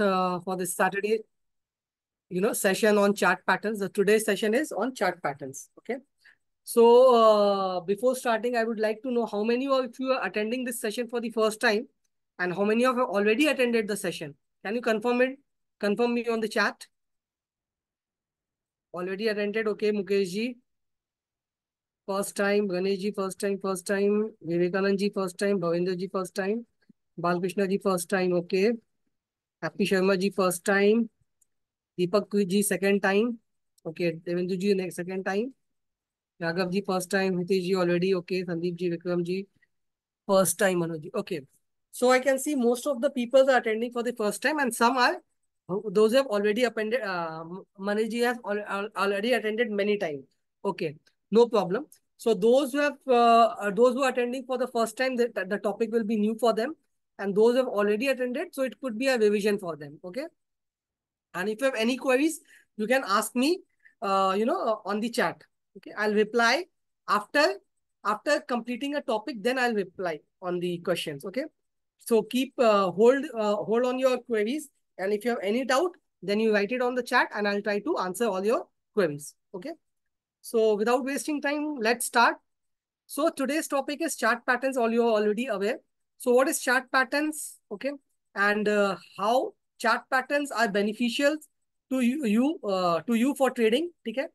Uh, for this Saturday, you know, session on chart patterns. The today's session is on chart patterns. Okay. So uh, before starting, I would like to know how many of you are attending this session for the first time and how many of you already attended the session. Can you confirm it? Confirm me on the chat. Already attended. Okay, Mukeshji. First time, Ganeshji. first time, first time, Vivekanand first time, Bhavendra first time, Balkrishna ji, first time. Okay. Happy Sharma ji first time, Deepak ji second time, okay, Devendu ji next second time, Raghav ji first time, Hitesh ji already, okay, Sandeep ji, Vikram ji first time, Manoj ji, okay. So I can see most of the people are attending for the first time and some are, those have already attended, uh, Manoj ji has already attended many times, okay, no problem. So those who have, uh, those who are attending for the first time, the, the topic will be new for them and those have already attended, so it could be a revision for them, okay? And if you have any queries, you can ask me, uh, you know, uh, on the chat, okay? I'll reply after, after completing a topic, then I'll reply on the questions, okay? So keep uh, hold, uh, hold on your queries. And if you have any doubt, then you write it on the chat and I'll try to answer all your queries, okay? So without wasting time, let's start. So today's topic is chart patterns, all you're already aware. So what is chart patterns? Okay. And uh, how chart patterns are beneficial to you, you uh, to you for trading. theek hai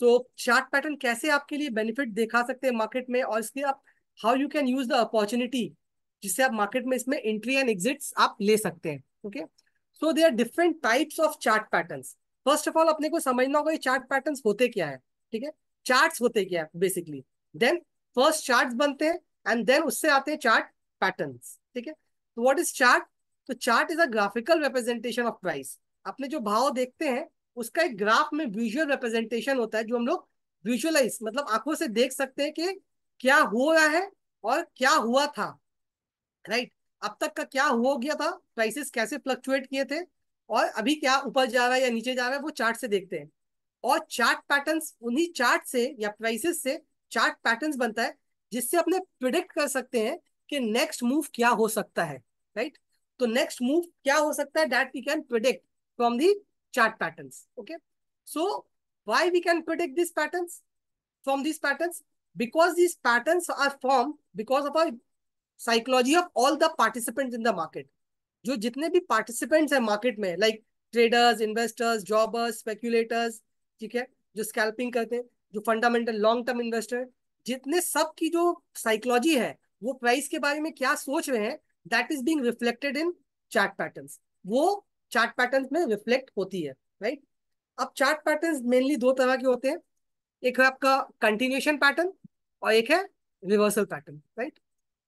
So chart pattern kaise aapke liye benefit dikha sakte hai market mein aur iske aap how you can use the opportunity jisse aap market mein isme entry and exits aap le sakte hain Okay. So there are different types of chart patterns. first of all apne ko samajhna hoga ye chart patterns hote kya hai theek hai charts hote kya hai basically then first charts bante hain and then usse aate hain chart pattern ठीक है तो what is chart तो chart is a graphical representation of price अपने जो भाव देखते हैं उसका एक ग्राफ में विजुअल रिप्रेजेंटेशन होता है जो हम लोग विजुअलाइज मतलब आंखों से देख सकते हैं कि क्या हो रहा है और क्या हुआ था राइट अब तक का क्या हो गया था प्राइसेस कैसे फ्लक्चुएट किए थे और अभी क्या ऊपर जा रहा है या नीचे जा रहा है वो चार्ट से देखते हैं और चार्ट पैटर्न उन्हीं चार्ट से या प्राइसेस से चार्ट पैटर्न बनता है जिससे अपने प्रिडिक्ट कर सकते हैं कि नेक्स्ट मूव क्या हो सकता है राइट right? तो नेक्स्ट मूव क्या हो सकता है that we can predict from the chart pattern okay so why we can predict this pattern from this pattern because this pattern are form because of our psychology of all the participant in the market जो जितने भी participants हैं market में like traders investors jobbers speculators ठीक है जो scalping करते हैं जो फंडामेंटल लॉन्ग टर्म इन्वेस्टर जितने सब की जो साइकोलॉजी है वो प्राइस के बारे में क्या सोच रहे हैं that is being reflected in chart pattern वो चार्ट पैटर्न में रिफ्लेक्ट होती है राइट अब चार्ट पैटर्न मेनली दो तरह के होते हैं एक है आपका कंटिन्यूशन पैटर्न और एक है रिवर्सल पैटर्न राइट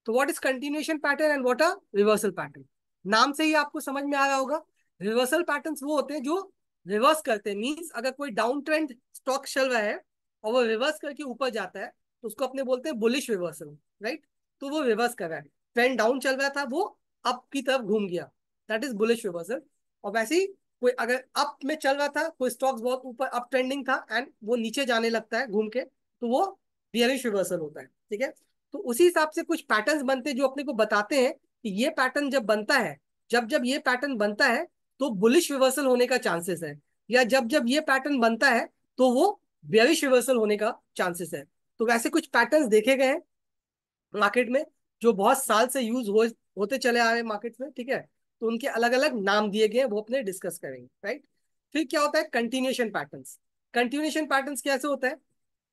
तो what is continuation pattern and what are reversal pattern नाम से ही आपको समझ में आ रहा होगा रिवर्सल पैटर्न वो होते हैं जो रिवर्स करते हैं मीन्स अगर कोई डाउन ट्रेंड स्टॉक चल रहा है और वो रिवर्स करके ऊपर जाता है तो उसको अपने बोलते हैं बुलिश रिवर्सल राइट तो वो रिवर्स कर रहा है ट्रेंड डाउन चल रहा था वो अप की तरफ घूम गया दैट इज बुलिश रिवर्सल और वैसे ही कोई अगर अप में चल रहा था कोई स्टॉक्स बहुत ऊपर अप ट्रेंडिंग था एंड वो नीचे जाने लगता है घूम के तो वो बियरिश रिवर्सल होता है ठीक है तो उसी हिसाब से कुछ पैटर्न बनते हैं जो अपने को बताते हैं कि ये पैटर्न जब बनता है जब जब ये पैटर्न बनता है तो बुलिश रिवर्सल होने का चांसेस है या जब जब ये पैटर्न बनता है तो वो बियरिश रिवर्सल होने का चांसेस है तो वैसे कुछ पैटर्न्स देखे गए हैं मार्केट में जो बहुत साल से यूज हो होते चले आ रहे मार्केट में ठीक है तो उनके अलग अलग नाम दिए गए वो अपने डिस्कस करेंगे राइट फिर क्या होता है कंटिन्यूशन पैटर्न कंटिन्यूशन पैटर्न कैसे होता है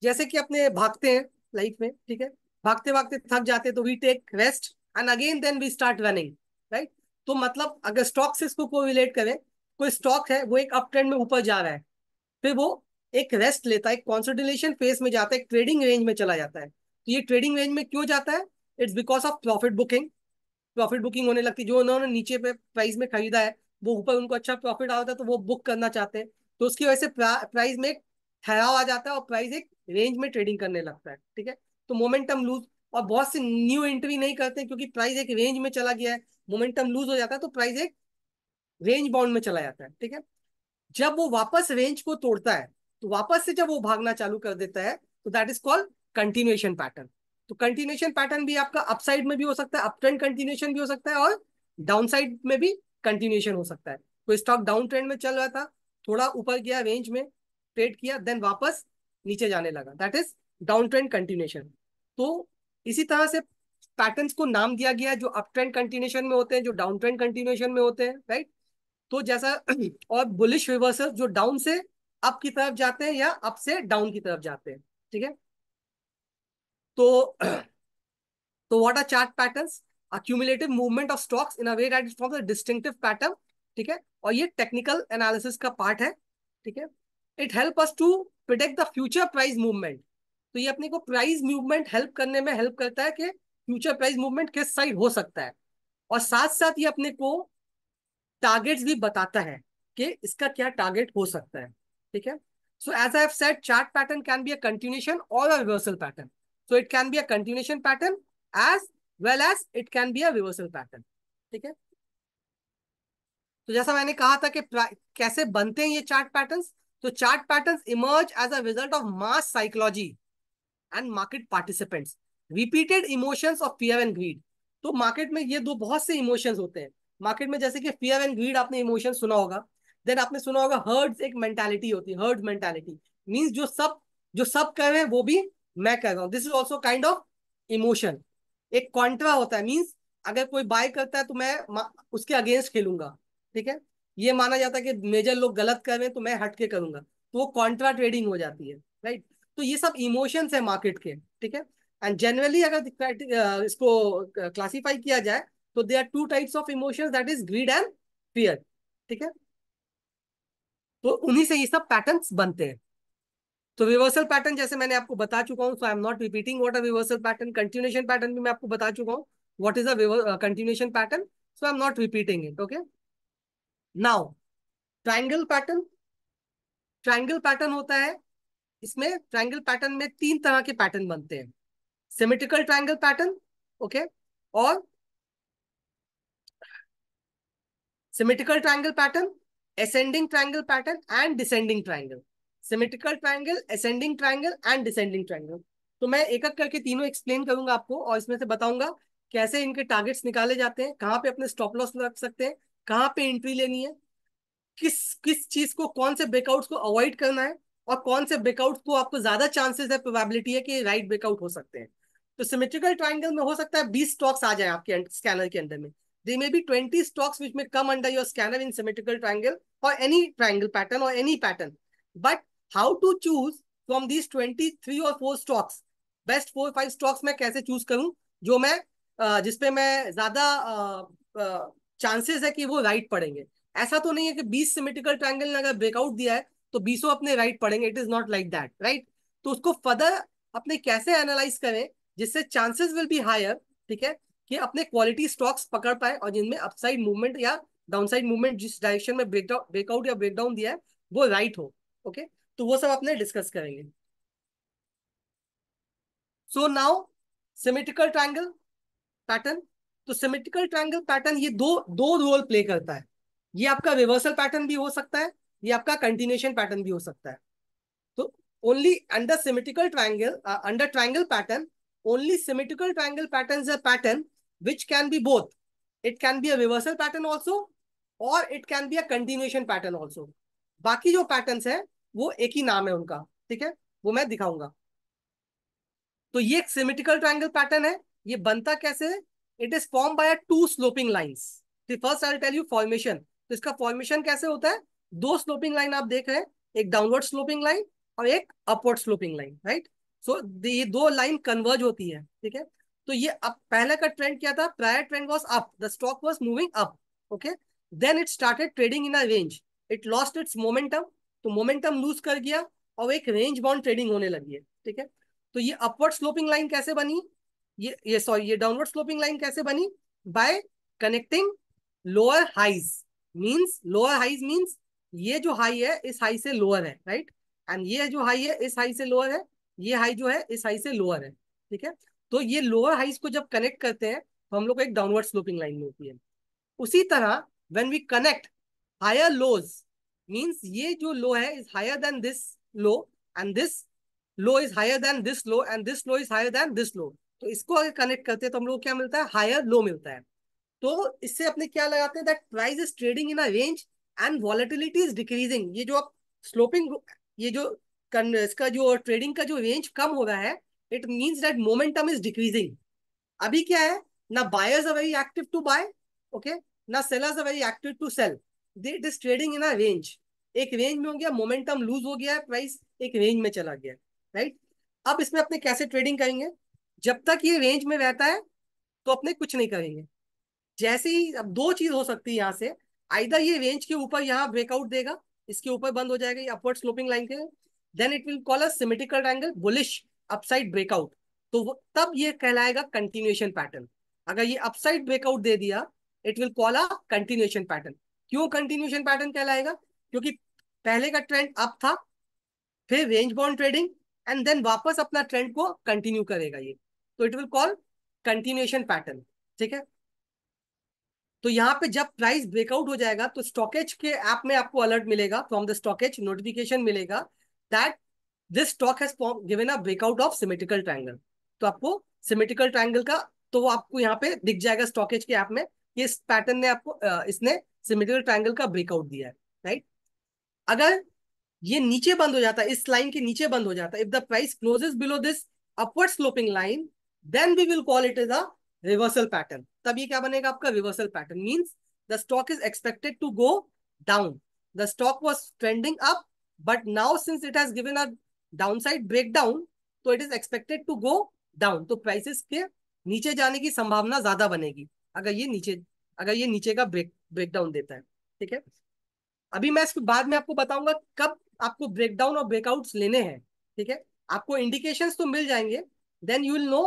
जैसे कि अपने भागते हैं लाइफ में ठीक है भागते भागते थक जाते तो we take rest and again then we start running right तो मतलब अगर स्टॉक से इसको को रिलेट करें कोई स्टॉक है वो एक अप ट्रेंड में ऊपर जा रहा है फिर वो एक रेस्ट लेता है कॉन्सोलिडेशन फेज में जाता है ट्रेडिंग रेंज में चला जाता है कि ये ट्रेडिंग रेंज में क्यों जाता है it's because of profit booking profit booking होने लगती है जो उन्होंने नीचे पे प्राइस में खरीदा है वो ऊपर उनको अच्छा प्रॉफिट आता है तो वो बुक करना चाहते हैं तो उसकी वजह से प्राइस में ठहराव आ जाता है और प्राइस एक रेंज में ट्रेडिंग करने लगता है ठीक है तो मोमेंटम लूज और बहुत से न्यू एंट्री नहीं करते क्योंकि प्राइस एक रेंज में चला गया है मोमेंटम लूज हो जाता है तो प्राइस एक रेंज बाउंड में चला जाता है ठीक है जब वो वापस रेंज को तोड़ता है तो वापस से जब वो भागना चालू कर देता है तो that is called continuation pattern तो कंटिन्यूएशन पैटर्न भी आपका अपसाइड में भी हो सकता है अप ट्रेंड कंटिन्यूएशन भी हो सकता है और डाउन साइड में भी कंटिन्यूएशन हो सकता है कोई स्टॉक डाउन ट्रेंड में चल रहा था थोड़ा ऊपर गया रेंज में ट्रेड किया देन वापस नीचे जाने लगा that is down trend continuation तो इसी तरह से पैटर्न्स को नाम दिया गया जो अप ट्रेंड कंटिन्यूएशन में होते हैं जो डाउन ट्रेंड कंटिन्यूएशन में होते हैं राइट तो जैसा और बुलिश रिवर्सल जो डाउन से अप की तरफ जाते हैं या अप से डाउन की तरफ जाते हैं ठीक है तो तो what are chart patterns? Accumulative movement of stocks in a way ठीक है और ये टेक्निकल एनालिसिस का पार्ट है ठीक है it help us to predict the future price movement तो ये अपने को प्राइस मूवमेंट हेल्प करने में हेल्प करता है कि फ्यूचर प्राइस मूवमेंट किस साइड हो सकता है और साथ साथ ये अपने को टारगेट्स भी बताता है कि इसका क्या टारगेट हो सकता है ठीक है so as I have said chart pattern can be a continuation और a reversal pattern so it can be a continuation pattern as well as it can be a reversal pattern ठीक है तो जैसा मैंने कहा था कि कैसे बनते हैं ये चार्ट पैटर्न्स तो chart patterns emerge as a result of mass psychology and market participants repeated emotions of fear and greed तो मार्केट में ये दो बहुत से इमोशंस होते हैं मार्केट में जैसे कि फियर एंड ग्रीड आपने इमोशन सुना होगा देन आपने सुना होगा हर्ड्स एक मेंटालिटी होती है हर्ड मेंटालिटी मीन्स जो सब जो सब कह रहे हैं वो भी मैं कह रहा हूँ this is also kind of emotion एक कॉन्ट्रा होता है मीन्स अगर कोई बाय करता है तो मैं उसके अगेंस्ट खेलूंगा ठीक है ये माना जाता है कि मेजर लोग गलत कर रहे हैं तो मैं हटके करूंगा तो वो कॉन्ट्रा ट्रेडिंग हो जाती है राइट तो ये सब इमोशंस है मार्केट के ठीक है एंड जनरली अगर इसको क्लासीफाई किया जाए तो they are two types of emotions that is greed and fear ठीक है तो उन्हीं से ये सब पैटर्न्स बनते हैं तो रिवर्सल पैटर्न जैसे मैंने आपको बता चुका हूँ so I am not repeating what a reversal pattern continuation pattern भी मैं आपको बता चुका हूँ what is a continuation pattern so I am not repeating it okay now triangle pattern triangle pattern होता है इसमें ट्राइंगल पैटर्न में तीन तरह के पैटर्न बनते हैं सिमेट्रिकल ट्राइंगल पैटर्न ओके और symmetrical triangle pattern ascending triangle pattern and descending triangle symmetrical triangle ascending triangle and descending triangle तो मैं एक एक करके तीनों एक्सप्लेन करूंगा आपको और इसमें से बताऊंगा कैसे इनके टारगेट्स निकाले जाते हैं कहाँ पे अपने स्टॉप लॉस रख सकते हैं कहाँ पे एंट्री लेनी है किस किस चीज को कौन से ब्रेकआउट को अवॉइड करना है और कौन से ब्रेकआउट को आपको ज्यादा चांसेस है प्रोबेबिलिटी है कि राइट ब्रेकआउट हो सकते हैं तो सिमेट्रिकल ट्राइंगल में हो सकता है बीस स्टॉक्स आ जाए आपके स्कैनर के अंदर में they may be twenty stocks which में come under your scanner in symmetrical triangle और एनी ट्राइंगल पैटर्न और any pattern but how to choose from these twenty three और four stocks best four five stocks मैं कैसे choose करूं जो मैं जिसपे मैं ज्यादा चांसेस है कि वो राइट पड़ेंगे ऐसा तो नहीं है कि बीस सिमेटिकल ट्राइंगल ने अगर ब्रेकआउट दिया है तो बीसों अपने राइट पड़ेंगे it is not like that right तो उसको फर्दर अपने कैसे एनालाइज करें जिससे चांसेस विल बी हायर ठीक है कि अपने क्वालिटी स्टॉक्स पकड़ पाए और जिनमें अपसाइड मूवमेंट या डाउनसाइड मूवमेंट जिस डायरेक्शन में ब्रेकडाउन ब्रेकआउट या ब्रेकडाउन दिया है वो राइट हो ओके तो वो सब अपने डिस्कस करेंगे so now symmetrical triangle pattern तो सिमेट्रिकल ट्राइंगल पैटर्न ये दो दो रोल प्ले करता है ये आपका रिवर्सल पैटर्न भी हो सकता है ये आपका कंटिन्यूशन पैटर्न भी हो सकता है तो only under symmetrical triangle under triangle pattern only symmetrical triangle pattern is a pattern which can be both it can be a reversal pattern also और it can be a continuation pattern also. बाकी जो patterns है वो एक ही नाम है उनका ठीक है वो मैं दिखाऊंगा तो ये एक सिमेट्रिकल ट्राइंगल पैटर्न है ये बनता कैसे it is form by two sloping lines first I tell you formation तो इसका फॉर्मेशन कैसे होता है दो स्लोपिंग लाइन आप देख रहे हैं एक डाउनवर्ड स्लोपिंग लाइन और एक upward sloping line right so ये दो लाइन कन्वर्ज होती है ठीक है तो ये अब पहले का ट्रेंड क्या था prior trend was up the stock was moving up okay then it started trading in a range it lost its momentum तो मोमेंटम लूज कर गया और एक रेंज बाउंड ट्रेडिंग होने लगी है ठीक है तो ये अपवर्ड स्लोपिंग लाइन कैसे बनी ये ये सॉरी ये डाउनवर्ड स्लोपिंग लाइन कैसे बनी by connecting lower highs means lower highs means ये जो हाई है इस हाई से लोअर है राइट एंड ये जो हाई है इस हाई से लोअर है ये हाई जो है इस हाई से लोअर है ठीक है तो ये लोअर हाइज को जब कनेक्ट करते हैं तो हम लोग को एक डाउनवर्ड स्लोपिंग लाइन मिलती है उसी तरह when we connect higher lows means ये जो लो है is higher than this low and this low is higher than this low and this low is higher than this low तो इसको अगर कनेक्ट करते हैं तो हम लोग क्या मिलता है हायर लो मिलता है तो इससे अपने क्या लगाते हैं that price is trading in a range and volatility is decreasing ये जो आप स्लोपिंग ये जो इसका जो ट्रेडिंग का जो रेंज कम हो रहा है it means that momentum is decreasing अभी क्या है ना buyers are very active to buy okay ना sellers are very active to sell it is trading in a range एक रेंज में हो गया मोमेंटम लूज हो गया है प्राइस एक रेंज में चला गया राइट अब इसमें अपने कैसे ट्रेडिंग करेंगे जब तक ये रेंज में रहता है तो अपने कुछ नहीं करेंगे जैसे ही अब दो चीज हो सकती है यहाँ से आइदर ये रेंज के ऊपर यहाँ ब्रेकआउट देगा इसके ऊपर बंद हो जाएगा अपवर्ड स्लोपिंग लाइन के then it will call a symmetrical angle bullish upside breakout तो तब ये कहलाएगा कंटिन्यूएशन पैटर्न अगर ये अपसाइड ब्रेकआउट दे दिया it will call a continuation pattern क्यों कंटिन्यूशन पैटर्न कहलाएगा क्योंकि पहले का ट्रेंड अप था फिर range bound trading and then वापस अपना ट्रेंड को कंटिन्यू करेगा ये तो it will call continuation pattern ठीक है तो यहाँ पे जब प्राइस ब्रेकआउट हो जाएगा तो स्टॉकेज के ऐप में आपको अलर्ट मिलेगा फ्रॉम द स्टॉकेज नोटिफिकेशन मिलेगा that this stock has given a breakout of symmetrical triangle तो आपको सिमेट्रिकल ट्रायंगल का तो आपको यहाँ पे दिख जाएगा स्टॉकेज के ऐप में इस पैटर्न ने आपको इसने सिमिलर ट्राइंगल का ब्रेकआउट दिया है राइट अगर ये नीचे बंद हो जाता है इस लाइन के नीचे बंद हो जाता है if the price closes below this upward sloping line then we will call it is a reversal pattern तब ये क्या बनेगा आपका reversal pattern means the stock is expected to go down the stock was trending up but now since it has given a downside breakdown तो it is expected to go down तो prices के नीचे जाने की संभावना ज्यादा बनेगी अगर ये नीचे अगर ये नीचे का ब्रेक ब्रेकडाउन देता है ठीक है अभी मैं इसके बाद में आपको बताऊंगा कब आपको ब्रेकडाउन और ब्रेकआउट्स लेने हैं ठीक है आपको इंडिकेशंस तो मिल जाएंगे देन यू विल नो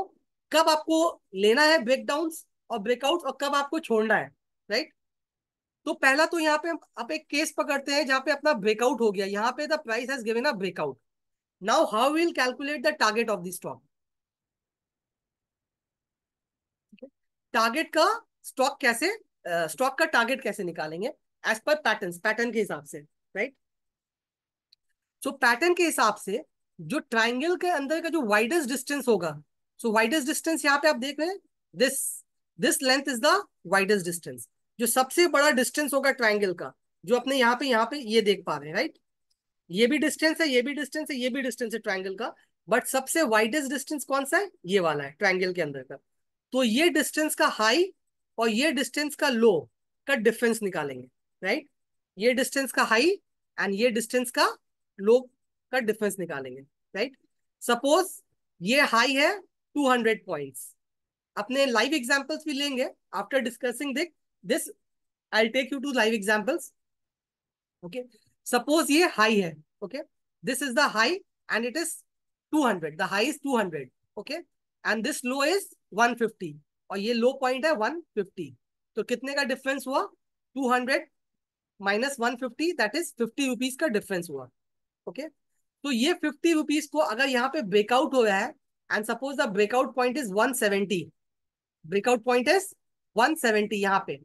कब आपको लेना है ब्रेकडाउन और ब्रेकआउट और कब आपको छोड़ना है राइट तो पहला तो यहाँ पे आप एक केस पकड़ते हैं जहां पे अपना ब्रेकआउट हो गया यहाँ पे the price has given a breakout now how will calculate the target of the stock target का स्टॉक कैसे स्टॉक का टारगेट कैसे निकालेंगे एज पर पैटर्न पैटर्न के हिसाब से राइट सो पैटर्न के हिसाब से जो ट्राइंगल के अंदर का जो वाइडेस्ट डिस्टेंस होगा सो वाइडेस्ट डिस्टेंस यहाँ पे आप देख रहे हैं this this length is the widest distance जो सबसे बड़ा डिस्टेंस होगा ट्राइंगल का जो अपने यहाँ पे यहाँ पे ये देख पा रहे हैं राइट ये भी डिस्टेंस है ये भी डिस्टेंस है ये भी डिस्टेंस है ट्राइंगल का बट सबसे वाइडेस्ट डिस्टेंस कौन सा है ये वाला है ट्राइंगल के अंदर का तो ये डिस्टेंस का हाई और ये डिस्टेंस का लो का डिफरेंस निकालेंगे राइट ये डिस्टेंस का हाई एंड ये डिस्टेंस का लो का डिफरेंस निकालेंगे राइट सपोज ये हाई है 200 पॉइंट्स अपने लाइव एग्जांपल्स भी लेंगे after discussing this I take you to live examples okay suppose ये हाई है okay this is the high and it is 200 is two hundred 200 and this low is one 150 और ये लो point है 150 तो कितने का डिफरेंस हुआ 200 hundred minus one fifty that is fifty rupees का डिफरेंस हुआ ओके तो ये फिफ्टी रुपीज को अगर यहाँ पे ब्रेकआउट हो रहा है and suppose the breakout point is 170 breakout point is 170 यहाँ पे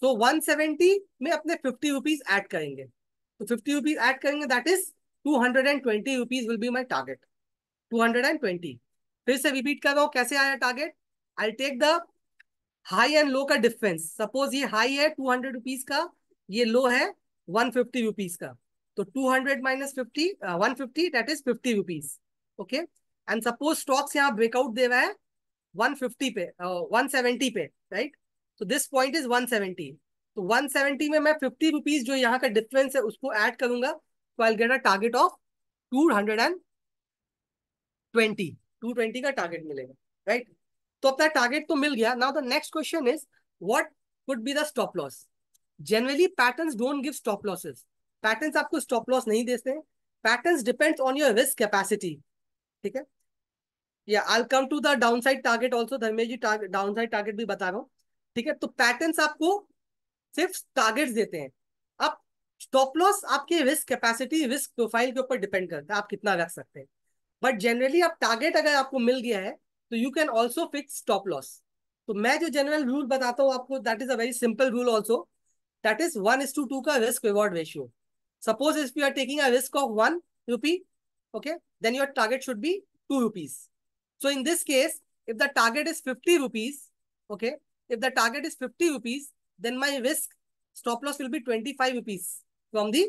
तो so 170 में अपने फिफ्टी रुपीज एड करेंगे तो फिफ्टी रुपीज एड करेंगे that is two hundred and twenty rupees will be my target two hundred and twenty फिर से रिपीट कर रहा हूँ कैसे आया target I take the high and low का डिफरेंस सपोज ये हाई है टू हंड्रेड रुपीज का ये लो है वन फिफ्टी रुपीज का तो two hundred minus fifty one fifty that is fifty rupees okay and suppose stocks यहाँ breakout दे रहा है वन फिफ्टी पे वन uh, सेवेंटी पे राइट तो this point is one seventy तो वन सेवेंटी में मैं फिफ्टी रुपीज जो यहाँ का डिफरेंस है उसको एड करूंगा तो I get a target of two hundred and twenty two twenty का टारगेट मिलेगा राइट तो अपना टारगेट तो मिल गया now the next question is what could be the stop loss generally pattern don't give stop losses pattern आपको stop loss नहीं देते pattern depends on your risk capacity ठीक है या I come to the down side target also Dharmesh ji down side target भी बता रहा हूँ ठीक है तो पैटर्न आपको सिर्फ टारगेट देते हैं अब स्टॉप लॉस आपके रिस्क कैपेसिटी रिस्क प्रोफाइल के ऊपर डिपेंड करता है आप कितना रख सकते हैं बट जनरली आप टारगेट अगर आपको मिल गया है तो you can also fix stop loss तो मैं जो जनरल रूल बताता हूँ आपको that is a very simple rule also that is one is to two का risk reward ratio suppose if you are taking a risk of 1 rupee okay then your target should be 2 rupees so in this case if the target is 50 rupees okay if the target is 50 rupees then my risk stop loss will be 25 rupees from the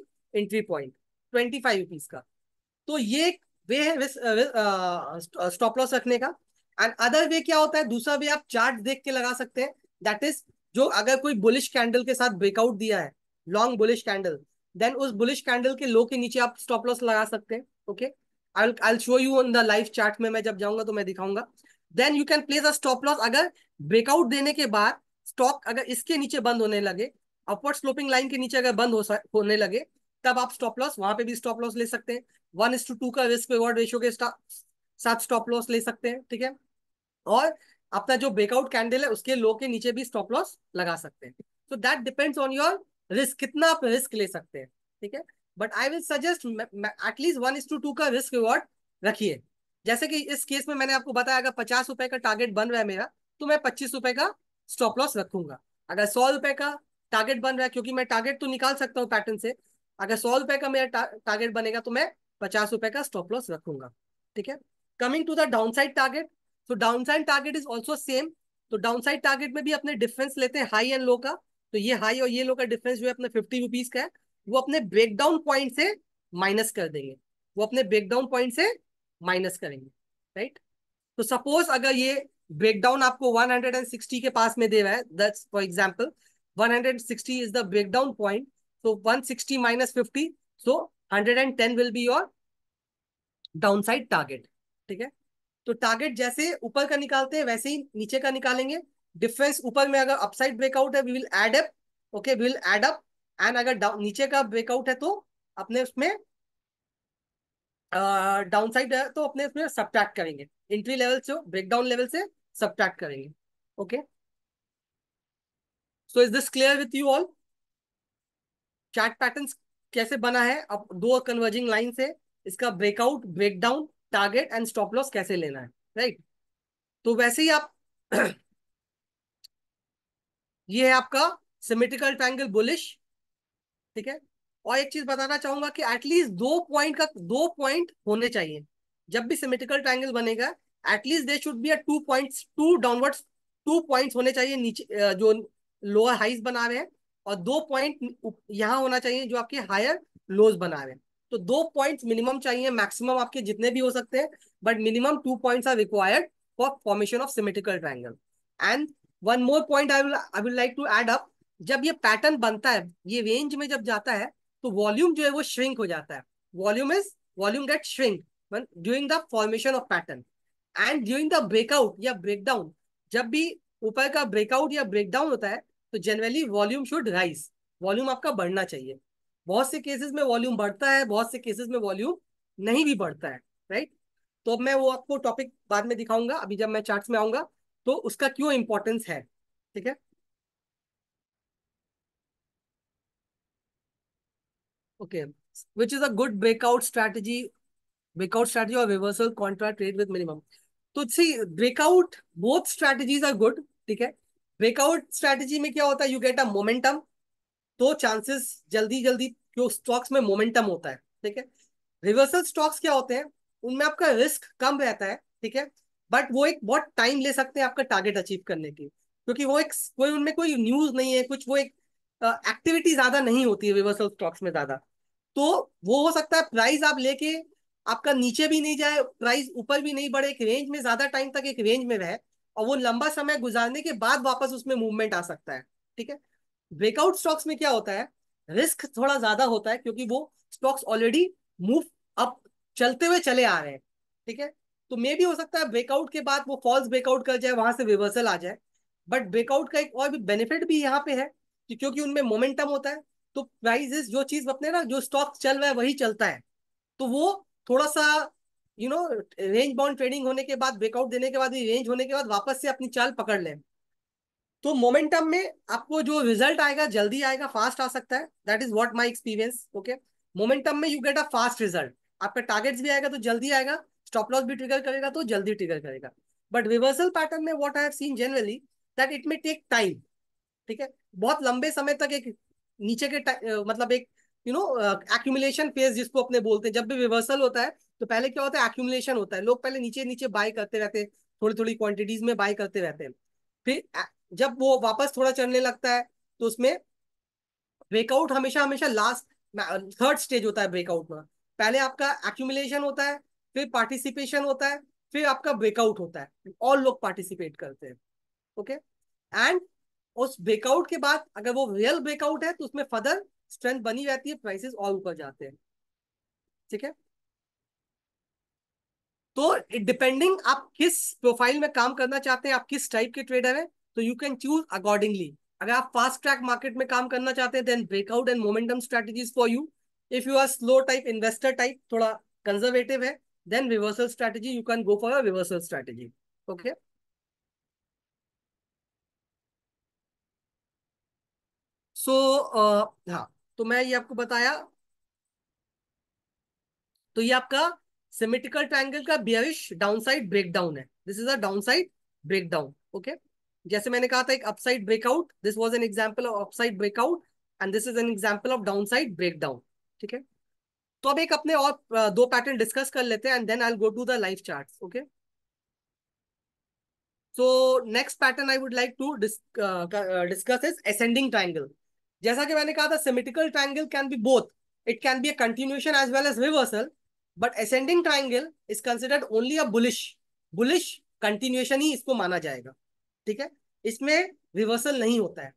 entry point 25 rupees ka to ye ek way hai risk, uh, uh, stop loss rakhne ka and other way क्या होता है दूसरा वे आप chart देख के लगा सकते हैं दैट इज जो अगर कोई बुलिश कैंडल के साथ ब्रेकआउट दिया है लॉन्ग बुलिश कैंडल देन उस बुलिश कैंडल के लो के नीचे आप स्टॉप लॉस लगा सकते हैं okay I I show you on the live chart में मैं जब जाऊंगा तो मैं दिखाऊंगा then you can place a stop loss अगर ब्रेकआउट देने के बाद स्टॉक अगर इसके नीचे बंद होने लगे अपवर्ड स्लोपिंग लाइन के नीचे अगर बंद हो होने लगे तब आप स्टॉप लॉस वहां पे भी स्टॉप लॉस ले सकते हैं वन इज टू टू का रिस्क रिवॉर्ड रेशियो के साथ स्टॉप लॉस ले सकते हैं ठीक है और अपना जो ब्रेकआउट कैंडल है उसके लो के नीचे भी स्टॉप लॉस लगा सकते हैं so that depends on your risk कितना आप रिस्क ले सकते हैं ठीक है but I will suggest at least one is to two का रिस्क रिवॉर्ड रखिए जैसे कि इस केस में मैंने आपको बताया अगर पचास रुपए का टारगेट बन रहा है मेरा तो मैं पच्चीस रुपए का स्टॉप लॉस रखूंगा अगर सौ रुपए का टारगेट बन रहा है क्योंकि मैं टारगेट तो निकाल सकता हूँ पैटर्न से अगर सौ रुपए का मेरा टारगेट बनेगा तो मैं पचास रुपए का स्टॉप लॉस रखूंगा ठीक है coming to the down side target तो downside target is also same तो डाउनसाइड टारगेट में भी अपने डिफरेंस लेते हैं हाई एंड लो का तो ये हाई और ये लो का डिफरेंस जो है अपने फिफ्टी रुपीज का है वो अपने ब्रेकडाउन पॉइंट से माइनस कर देंगे वो अपने ब्रेकडाउन पॉइंट से माइनस करेंगे राइट तो सपोज अगर ये ब्रेकडाउन आपको 160 के पास में दे रहा है that's for example 160 is the breakdown point so 160 minus 50 so 110 will be your downside target ठीक है तो टारगेट जैसे ऊपर का निकालते हैं वैसे ही नीचे का निकालेंगे डिफरेंस ऊपर में अगर अपसाइड ब्रेकआउट है we will add up okay we will add up and अगर नीचे का ब्रेकआउट है तो अपने उसमें डाउन साइड है तो अपने उसमें सब्ट्रैक्ट करेंगे एंट्री लेवल से ब्रेकडाउन लेवल से सब्ट्रैक्ट करेंगे okay so is this clear with you all chart pattern कैसे बना है अब दो कन्वर्जिंग लाइन से इसका breakout breakdown target and stop loss कैसे लेना है राइट तो वैसे ही आप ये है आपका सिमेट्रिकल ट्रायंगल बुलिश ठीक है और एक चीज बताना चाहूंगा कि एटलीस्ट दो पॉइंट का दो पॉइंट होने चाहिए जब भी सिमेट्रिकल ट्रायंगल बनेगा at least they should be a two points two downwards two points होने चाहिए नीचे जो लोअर हाइज बना रहे हैं और दो पॉइंट यहां होना चाहिए जो आपके हायर लोज बना रहे हैं तो दो पॉइंट मिनिमम चाहिए मैक्सिमम आपके जितने भी हो सकते हैं but minimum two point are required for formation of symmetrical triangle and one more point I I will like to add up जब ये पैटर्न बनता है ये रेंज में जब जाता है तो वॉल्यूम जो है वो श्रिंक हो जाता है volume is volume get shrink during the formation of pattern and during the breakout या ब्रेकडाउन जब भी ऊपर का ब्रेकआउट या ब्रेकडाउन होता है तो generally volume should rise volume आपका बढ़ना चाहिए बहुत से केसेस में वॉल्यूम बढ़ता है बहुत से केसेस में वॉल्यूम नहीं भी बढ़ता है राइट तो अब मैं वो आपको टॉपिक बाद में दिखाऊंगा अभी जब मैं चार्ट्स में आऊंगा तो उसका क्यों इंपॉर्टेंस है ठीक है okay which is a good breakout strategy breakout strategy और reversal contract rate with minimum तो see breakout both strategies are good ठीक है ब्रेकआउट स्ट्रैटेजी में क्या होता है यू गेट अ मोमेंटम तो चांसेस जल्दी जल्दी जो स्टॉक्स में मोमेंटम होता है ठीक है रिवर्सल स्टॉक्स क्या होते हैं उनमें आपका रिस्क कम रहता है ठीक है बट वो एक बहुत टाइम ले सकते हैं आपका टारगेट अचीव करने की क्योंकि वो एक कोई उनमें कोई न्यूज नहीं है कुछ वो एक एक्टिविटी ज्यादा नहीं होती है रिवर्सल स्टॉक्स में ज्यादा तो वो हो सकता है प्राइस आप लेके आपका नीचे भी नहीं जाए प्राइस ऊपर भी नहीं बढ़े एक रेंज में ज्यादा टाइम तक एक रेंज में रहे और वो लंबा समय गुजारने के बाद वापस उसमें मूवमेंट आ सकता है ठीक है ब्रेकआउट स्टॉक्स में क्या होता है रिस्क थोड़ा ज्यादा होता है क्योंकि वो स्टॉक्स ऑलरेडी मूव अप चलते हुए चले आ रहे हैं ठीक है तो मे भी हो सकता है ब्रेकआउट के बाद वो फॉल्स ब्रेकआउट कर जाए वहां से रिवर्सल आ जाए बट ब्रेकआउट का एक और भी बेनिफिट भी यहाँ पे है कि क्योंकि उनमें मोमेंटम होता है तो प्राइजेस जो चीज अपने ना जो स्टॉक चल रहा है वही चलता है तो वो थोड़ा सा you know range bound trading होने के बाद ब्रेकआउट देने के बाद रेंज होने के बाद वापस से अपनी चाल पकड़ लें तो मोमेंटम में आपको जो रिजल्ट आएगा जल्दी आएगा फास्ट आ सकता है that is what my experience okay momentum में you get a fast result आपका टारगेट्स भी आएगा तो जल्दी आएगा स्टॉप लॉस भी ट्रिगर करेगा तो जल्दी ट्रिगर करेगा बट रिवर्सल पैटर्न में what I have seen generally that it may take time ठीक है बहुत लंबे समय तक एक नीचे के मतलब एक यू नो एक्यूमुलेशन फेज जिसको अपने बोलते हैं जब भी रिवर्सल होता है तो पहले क्या होता है एक्यूमुलेशन होता है लोग पहले नीचे नीचे बाय करते रहते हैं थोड़ी थोड़ी क्वांटिटीज में बाय करते रहते हैं फिर जब वो वापस थोड़ा चढ़ने लगता है तो उसमें ब्रेकआउट हमेशा हमेशा लास्ट थर्ड स्टेज होता है ब्रेकआउट में पहले आपका एक्यूमुलेशन होता है फिर पार्टिसिपेशन होता है फिर आपका ब्रेकआउट होता है ऑल लोग पार्टिसिपेट करते हैं ओके एंड उस ब्रेकआउट के बाद अगर वो रियल ब्रेकआउट है तो उसमें फर्दर स्ट्रेंथ बनी रहती है प्राइसेस और ऊपर जाते हैं ठीक है तो डिपेंडिंग आप किस प्रोफाइल में काम करना चाहते हैं आप किस टाइप के ट्रेडर हैं तो यू कैन चूज अकॉर्डिंगली अगर आप फास्ट ट्रैक मार्केट में काम करना चाहते हैं then breakout and momentum strategies for you if you are slow type investor type थोड़ा कंजर्वेटिव है then reversal strategy you can go for a reversal strategy okay so हाँ तो मैं ये आपको बताया तो ये आपका सिमेट्रिकल ट्रायंगल का बियरिश डाउनसाइड ब्रेकडाउन है this is a downside breakdown okay जैसे मैंने कहा था एक upside breakout this was an example of upside breakout and this is an example of down break breakdown ठीक है तो अब एक अपने और दो पैटर्न डिस्कस कर लेते हैं and then I go to the life chart okay so next pattern I would like to discuss is ascending triangle जैसा कि मैंने कहा था symmetrical triangle can be both it can be a continuation as well as reversal but ascending triangle is considered only a bullish bullish continuation ही इसको माना जाएगा ठीक है इसमें रिवर्सल नहीं होता है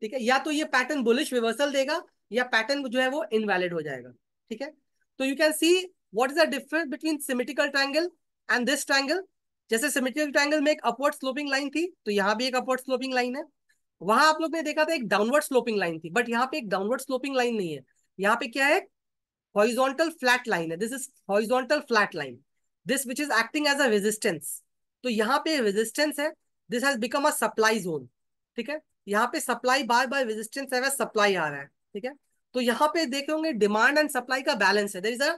ठीक है या तो ये पैटर्न बुलिश रिवर्सल देगा या पैटर्न जो है वो इनवैलिड हो जाएगा ठीक है तो you can see what is the difference between symmetrical triangle and this triangle जैसे सिमेट्रिकल ट्रायंगल में एक अपवर्ड स्लोपिंग लाइन थी तो यहाँ भी एक अपवर्ड स्लोपिंग लाइन है वहां आप लोग ने देखा था एक डाउनवर्ड स्लोपिंग लाइन थी बट यहाँ पे एक डाउनवर्ड स्लोपिंग लाइन नहीं है यहाँ पे क्या है हॉरिजॉन्टल फ्लैट लाइन है this is horizontal flat line this which is acting as a resistance तो यहाँ पे रेजिस्टेंस है this has become a supply zone ठीक है यहाँ पे सप्लाई बाय बाय रेजिस्टेंस है सप्लाई आ रहा है ठीक है तो यहाँ पे देखे होंगे डिमांड एंड सप्लाई का बैलेंस है there is a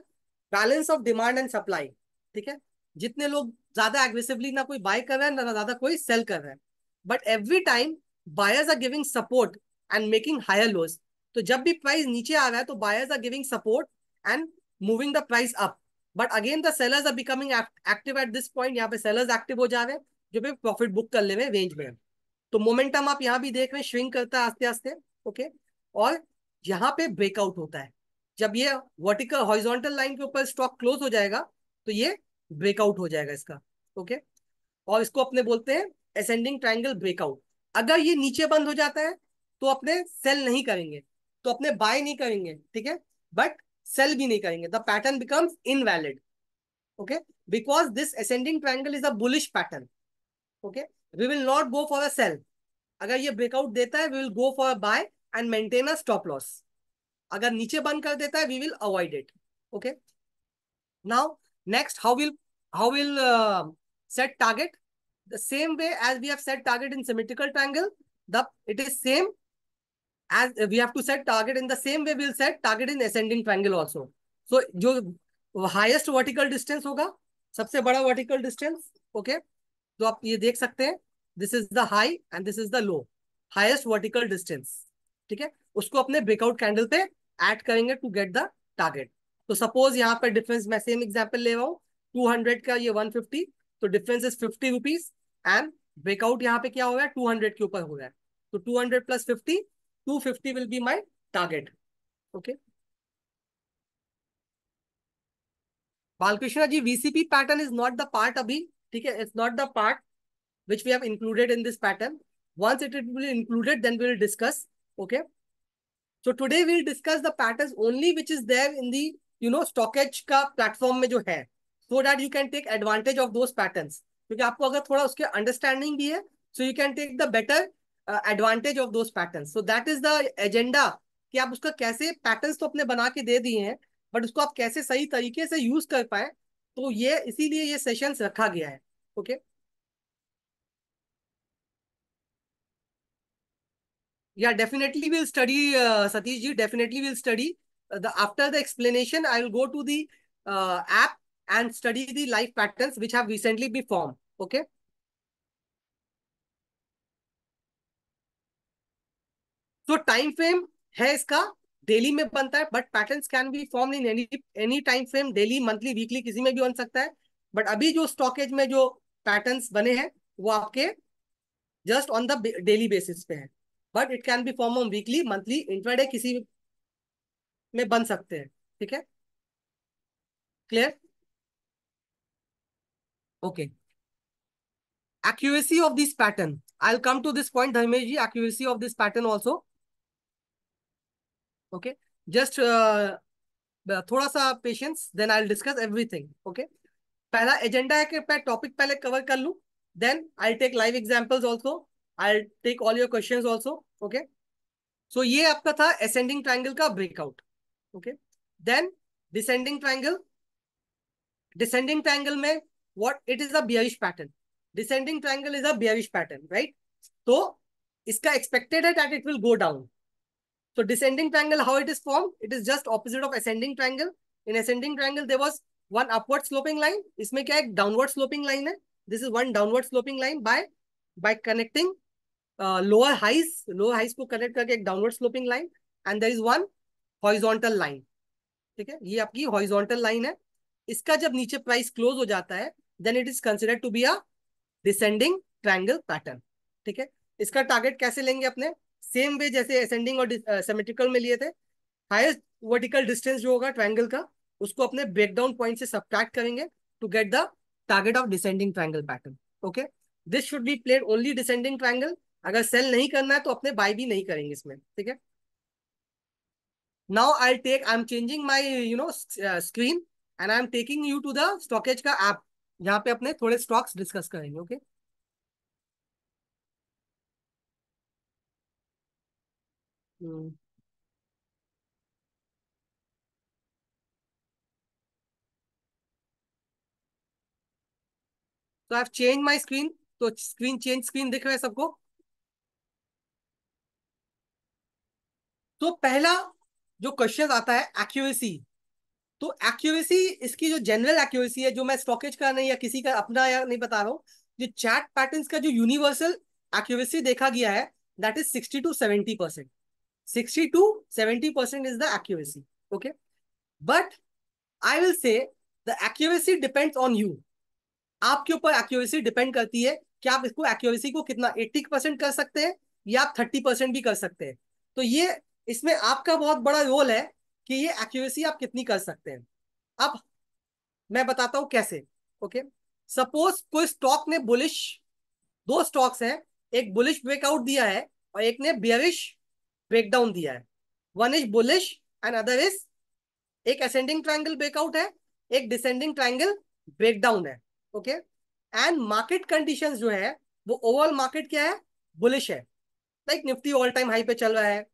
balance of demand and supply ठीक है जितने लोग ज्यादा एग्रेसिवली ना कोई बाय कर रहे हैं ना ज्यादा कोई सेल कर रहे हैं but every time buyers are giving support and making higher lows तो जब भी प्राइस नीचे आ रहा है तो buyers are giving support and moving the price up but again the sellers are becoming active at this point यहाँ पे सेलर्स एक्टिव हो जा रहे हैं जो भी प्रॉफिट बुक कर ले में रेंज में तो मोमेंटम आप यहाँ भी देख रहे हैं श्रिंक करता है आस्ते आस्ते ओके और यहाँ पे ब्रेकआउट होता है जब ये वर्टिकल हॉरिजॉन्टल लाइन के ऊपर स्टॉक क्लोज हो जाएगा तो ये ब्रेकआउट हो जाएगा इसका ओके और इसको अपने बोलते हैं असेंडिंग ट्राइंगल ब्रेकआउट अगर ये नीचे बंद हो जाता है तो अपने सेल नहीं करेंगे तो अपने बाय नहीं करेंगे ठीक है बट सेल भी नहीं करेंगे the pattern becomes invalid okay because this ascending triangle is a bullish pattern okay we will not go for a sell अगर ये ब्रेकआउट देता है we will go for buy and maintain a stop loss अगर नीचे बंद कर देता है we will avoid it okay now next how will how will set target the same way as we have set target in symmetrical triangle the it is same as we have to set target in the same way we'll set target in ascending triangle also so jo highest vertical distance hoga sabse bada vertical distance okay तो आप ये देख सकते हैं this is the high and this is the low highest vertical distance ठीक है उसको अपने ब्रेकआउट कैंडल पे एड करेंगे टू गेट द टारगेट तो सपोज यहाँ पर डिफरेंस मैं सेम एग्जाम्पल ले रहा हूँ टू हंड्रेड का ये वन फिफ्टी तो difference is fifty rupees and breakout यहाँ पे क्या हो गया टू हंड्रेड के ऊपर हो गया तो two hundred plus fifty two fifty will be my target okay Balakrishna ji VCP pattern is not the part अभी ठीक है it's not the part which we have included in this pattern once it it will included then we will discuss okay so today we will discuss the pattern only which is there in the you know StockEdge का platform में जो है so that you can take advantage of those pattern क्योंकि आपको अगर थोड़ा उसके understanding भी है so you can take the better advantage of those pattern so that is the agenda कि आप उसका कैसे पैटर्न तो अपने बना के दे दिए हैं बट उसको आप कैसे सही तरीके से यूज कर पाए तो ये इसीलिए ये सेशन रखा गया है ओके या definitely will study Satish ji definitely will study the after the explanation I will go to the app and study the life pattern which have recently be form okay so time frame है इसका daily में बनता है but pattern can be form in any any time frame daily monthly weekly किसी में भी बन सकता है बट अभी जो स्टॉकेज में जो पैटर्न बने हैं वो आपके just on the daily basis पे है but it can be form on weekly monthly intraday किसी में बन सकते हैं ठीक है clear okay accuracy of this pattern I will come to this point Dharmesh ji accuracy of this pattern also okay just uh, थोड़ा सा patience then I discuss everything okay पहला एजेंडा है कि मैं टॉपिक पहले कवर कर लू then I take live examples also I take all your question also okay so ये आपका था असेंडिंग ट्राइंगल का breakout okay then descending triangle descending triangle में what it is a bearish pattern descending triangle is a bearish pattern right तो इसका expected है that it will go down So descending triangle, how it is formed? It is just opposite of ascending triangle. In ascending triangle, there was one upward sloping line. isme kya ek downward sloping line hai This is one downward sloping line by by connecting uh, lower highs, lower highs ko connect karke ek downward sloping line and there is one horizontal line. theek hai ye aapki horizontal line hai iska jab niche price close ho jata hai then it is considered to be a descending triangle pattern theek hai iska target kaise lenge apne same way जैसे ascending और symmetrical में लिए थे highest vertical distance जो होगा triangle का उसको अपने ब्रेकडाउन पॉइंट से सब्ट्रैक्ट करेंगे to get the target of descending triangle pattern okay this should be played only descending triangle अगर सेल नहीं करना है तो अपने बाय भी नहीं करेंगे इसमें ठीक है now I take I am changing my you know screen and I am taking you to the StockEdge का ऐप जहां पे अपने थोड़े स्टॉक्स डिस्कस करेंगे ओके okay? तो आई चेंज माई स्क्रीन तो स्क्रीन चेंज स्क्रीन दिख रहा है सबको तो पहला जो क्वेश्चन आता है एक्यूरेसी तो एक्यूरेसी इसकी जो जनरल एक्यूरेसी है जो मैं स्टॉकेज का नहीं या किसी का अपना या नहीं बता रहा हूं जो चैट पैटर्न्स का जो यूनिवर्सल एक्यूरेसी देखा गया है that is sixty to seventy percent 60 to 70% is the accuracy. Okay. But I will say the accuracy depends on you. आपके ऊपर accuracy depend करती है कि आप इसको accuracy को कितना 80% कर सकते हैं या आप 30% भी कर सकते हैं तो ये इसमें आपका बहुत बड़ा रोल है कि ये एक्यूरेसी आप कितनी कर सकते हैं अब मैं बताता हूँ कैसे ओके सपोज कोई स्टॉक ने बुलिश दो स्टॉक्स हैं एक बुलिश ब्रेकआउट दिया है और एक ने बियरिश ब्रेकडाउन दिया है one is bullish and other is एक असेंडिंग ट्राइंगल ब्रेकआउट है एक डिसेंडिंग ट्राइंगल ब्रेकडाउन है ओके एंड मार्केट कंडीशन जो है वो ओवरऑल मार्केट क्या है बुलिश है like Nifty all time high पे चल रहा है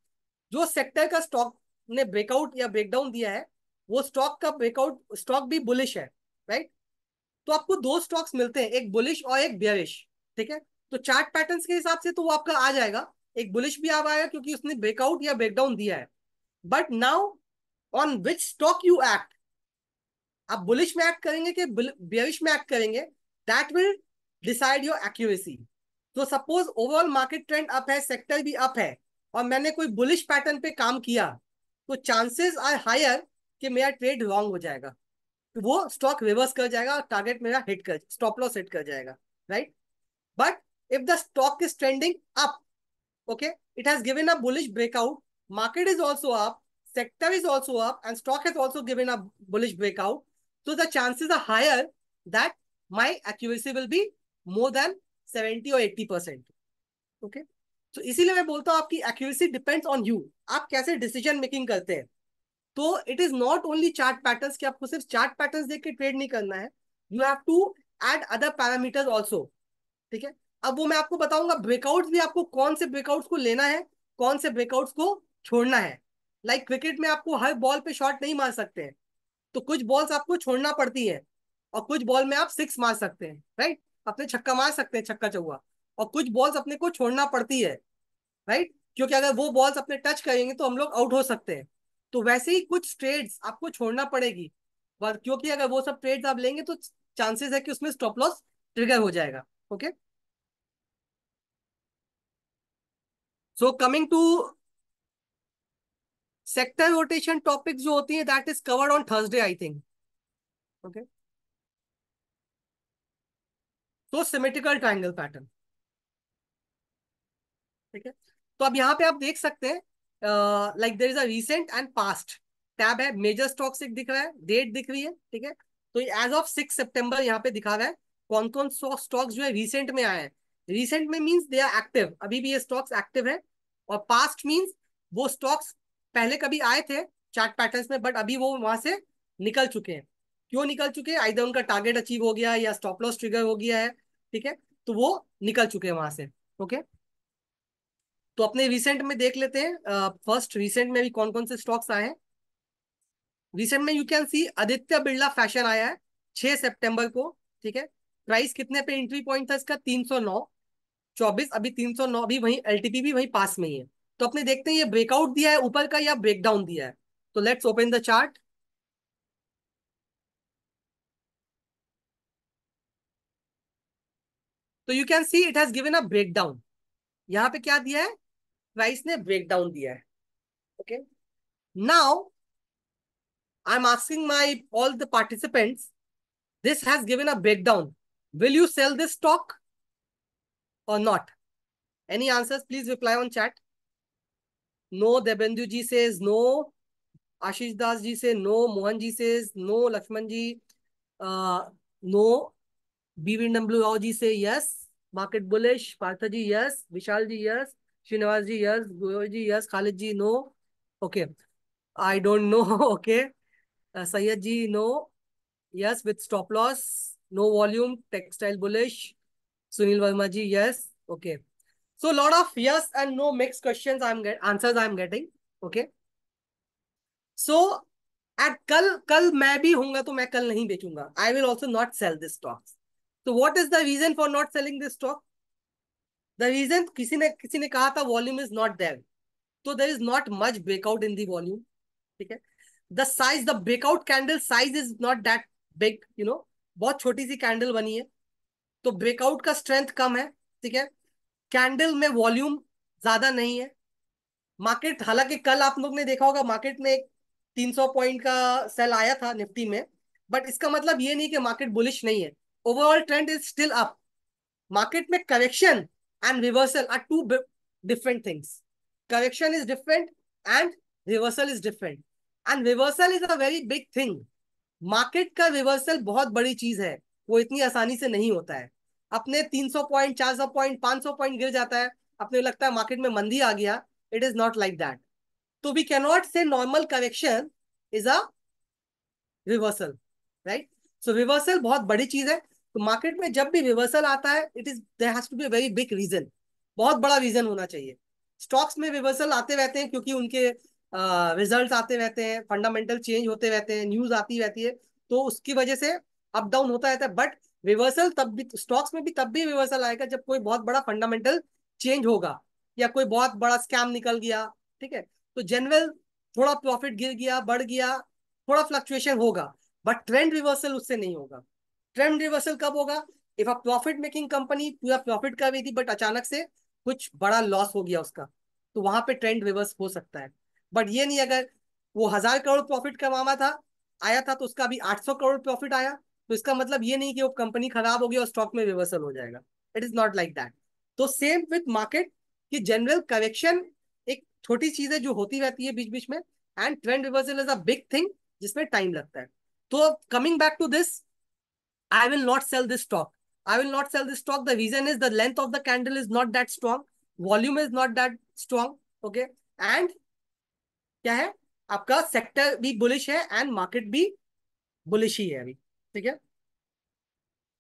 जो सेक्टर का स्टॉक ने ब्रेकआउट या ब्रेकडाउन दिया है वो स्टॉक का ब्रेकआउट स्टॉक भी बुलिश है राइट तो आपको दो स्टॉक्स मिलते हैं एक बुलिश और एक बियरिश ठीक है तो चार्ट पैटर्न्स के हिसाब से तो वो आपका आ जाएगा एक बुलिश भी आप आएगा क्योंकि उसने ब्रेकआउट या ब्रेकडाउन दिया है but now on which stock you act आप बुलिश में एक्ट करेंगे कि बियरिश में एक्ट करेंगे that will decide your accuracy तो suppose overall market trend up है सेक्टर भी अप है और मैंने कोई बुलिश पैटर्न पे काम किया तो चांसेस आर हायर कि मेरा ट्रेड रॉन्ग हो जाएगा तो वो स्टॉक रिवर्स कर जाएगा और टारगेट मेरा हिट कर स्टॉप लॉस हिट कर जाएगा right but if the stock is trending up okay it has given a bullish breakout market is also up sector is also up and stock has also given a bullish breakout so the chances are higher that my accuracy will be more than 70 or 80 percent okay तो इसीलिए मैं बोलता हूँ आपकी accuracy depends on you आप कैसे decision making करते हैं तो it is not only chart patterns कि आपको सिर्फ चार्ट पैटर्न्स देख के ट्रेड नहीं करना है you have to add other parameters also ठीक है अब वो मैं आपको बताऊंगा ब्रेकआउट भी आपको कौन से ब्रेकआउट को लेना है कौन से ब्रेकआउट्स को छोड़ना है लाइक like क्रिकेट में आपको हर बॉल पे शॉट नहीं मार सकते हैं तो कुछ बॉल्स आपको छोड़ना पड़ती है और कुछ बॉल में आप सिक्स मार सकते हैं राइट अपने छक्का मार सकते हैं छक्का चौका और कुछ बॉल्स अपने को छोड़ना पड़ती है राइट क्योंकि अगर वो बॉल्स अपने टच करेंगे तो हम लोग आउट हो सकते हैं तो वैसे ही कुछ ट्रेड्स आपको छोड़ना पड़ेगी क्योंकि अगर वो सब ट्रेड्स आप लेंगे तो चांसेस है कि उसमें स्टॉप लॉस ट्रिगर हो जाएगा okay okay? So coming to sector rotation topic जो होती है that is covered on Thursday I think okay तो सिमेट्रिकल ट्राइंगल पैटर्न ठीक है तो अब यहां पे आप देख सकते हैं like there is a recent and past tab है मेजर स्टॉक्स एक दिख रहा है डेट दिख रही है ठीक है तो एज ऑफ सिक्स सेप्टेम्बर यहाँ पे दिखा रहा है कौन कौन स्टॉक्स जो है रिसेंट में आए हैं रिसेंट में मीन्स दे आर एक्टिव अभी भी ये स्टॉक्स एक्टिव है और पास्ट मीन्स वो स्टॉक्स पहले कभी आए थे चार्ट पैटर्न में बट अभी वो वहां से निकल चुके हैं क्यों निकल चुके हैं आइदर उनका टारगेट अचीव हो गया या स्टॉप लॉस ट्रिगर हो गया है ठीक है तो वो निकल चुके हैं वहां से ओके तो अपने रिसेंट में देख लेते हैं फर्स्ट रिसेंट में भी कौन कौन से स्टॉक्स आए हैं रिसेंट में you can see Aditya Birla fashion आया है छह सेप्टेम्बर को ठीक है प्राइस कितने पे एंट्री पॉइंट था इसका तीन सौ नौ चौबीस अभी तीन सौ नौ भी वही एलटीपी भी वही पास में ही है तो अपने देखते हैं ये ब्रेकआउट दिया है ऊपर का या ब्रेकडाउन दिया है तो लेट्स ओपन द चार्ट तो you can see it has given a breakdown यहाँ पे क्या दिया है प्राइस ने ब्रेकडाउन दिया है okay now I am asking my all the participants this has given a breakdown Will you sell this stock or not? Any answers? Please reply on chat. No, Debendu ji says no. Ashish Das ji says no. Mohan ji says no. Lakshman ji, uh, no. BVNW ji says yes. Market bullish. Partha ji, yes. Vishal ji, yes. Srinivas ji, yes. Goyo ji, yes. Khalid ji, no. Okay. I don't know. okay. Uh, ji, no. Yes, with stop loss. no volume, textile bullish. Sunil Verma ji, yes. Okay. So lot of yes and no mixed questions i am get answers i am getting. Okay. So at kal kal मैं bhi hunga to मैं kal nahi bechunga I will also not sell this stocks So what is the reason for not selling this stock? The reason kisi ne kisi ne kaha tha volume is not there. So there is not much breakout in the volume. okay The size, the breakout candle size is not that big, you know. बहुत छोटी सी candle बनी है तो breakout का strength कम है ठीक है candle में वॉल्यूम ज्यादा नहीं है मार्केट हालांकि कल आप लोग ने देखा होगा मार्केट में एक 300 पॉइंट का सेल आया था निफ्टी में बट इसका मतलब ये नहीं कि मार्केट बुलिश नहीं है overall trend is still up market में correction and reversal are two different things correction is different and reversal is different and reversal is a very big thing market का reversal बहुत बड़ी चीज है वो इतनी आसानी से नहीं होता है अपने 300 पॉइंट 400 पॉइंट 500 पॉइंट गिर जाता है अपने लगता है मार्केट में मंदी आ गया it is not like that तो we cannot say normal correction is a reversal right so reversal बहुत बड़ी चीज है तो मार्केट में जब भी रिवर्सल आता है it is has to be very big reason बहुत बड़ा रीजन होना चाहिए स्टॉक्स में रिवर्सल आते रहते हैं क्योंकि उनके रिजल्ट आते रहते हैं फंडामेंटल चेंज होते रहते हैं न्यूज आती रहती है तो उसकी वजह से अप डाउन होता रहता है बट रिवर्सल तब भी स्टॉक्स में भी तब भी रिवर्सल आएगा जब कोई बहुत बड़ा फंडामेंटल चेंज होगा या कोई बहुत बड़ा स्कैम निकल गया ठीक है तो जनरल थोड़ा प्रॉफिट गिर गया बढ़ गया थोड़ा फ्लक्चुएशन होगा बट ट्रेंड रिवर्सल उससे नहीं होगा ट्रेंड रिवर्सल कब होगा if a profit making company पूरा प्रॉफिट कर रही थी बट अचानक से कुछ बड़ा लॉस हो गया उसका तो वहां पे ट्रेंड रिवर्स हो सकता है बट ये नहीं अगर वो हजार करोड़ प्रॉफिट कमाना था आया था तो उसका अभी आठ सौ करोड़ प्रॉफिट आया तो इसका मतलब ये नहीं कि वो कंपनी खराब होगी और स्टॉक में रिवर्सल हो जाएगा it is not like that तो सेम विथ मार्केट कि जनरल करेक्शन एक छोटी चीज है जो होती रहती है बीच बीच में and trend reversal is a big thing जिसमें टाइम लगता है तो coming back to this I will not sell this stock I will not sell this stock the reason is the length of the candle is not that strong volume is not that strong okay and क्या है आपका sector भी bullish है and market भी bullish ही है अभी ठीक है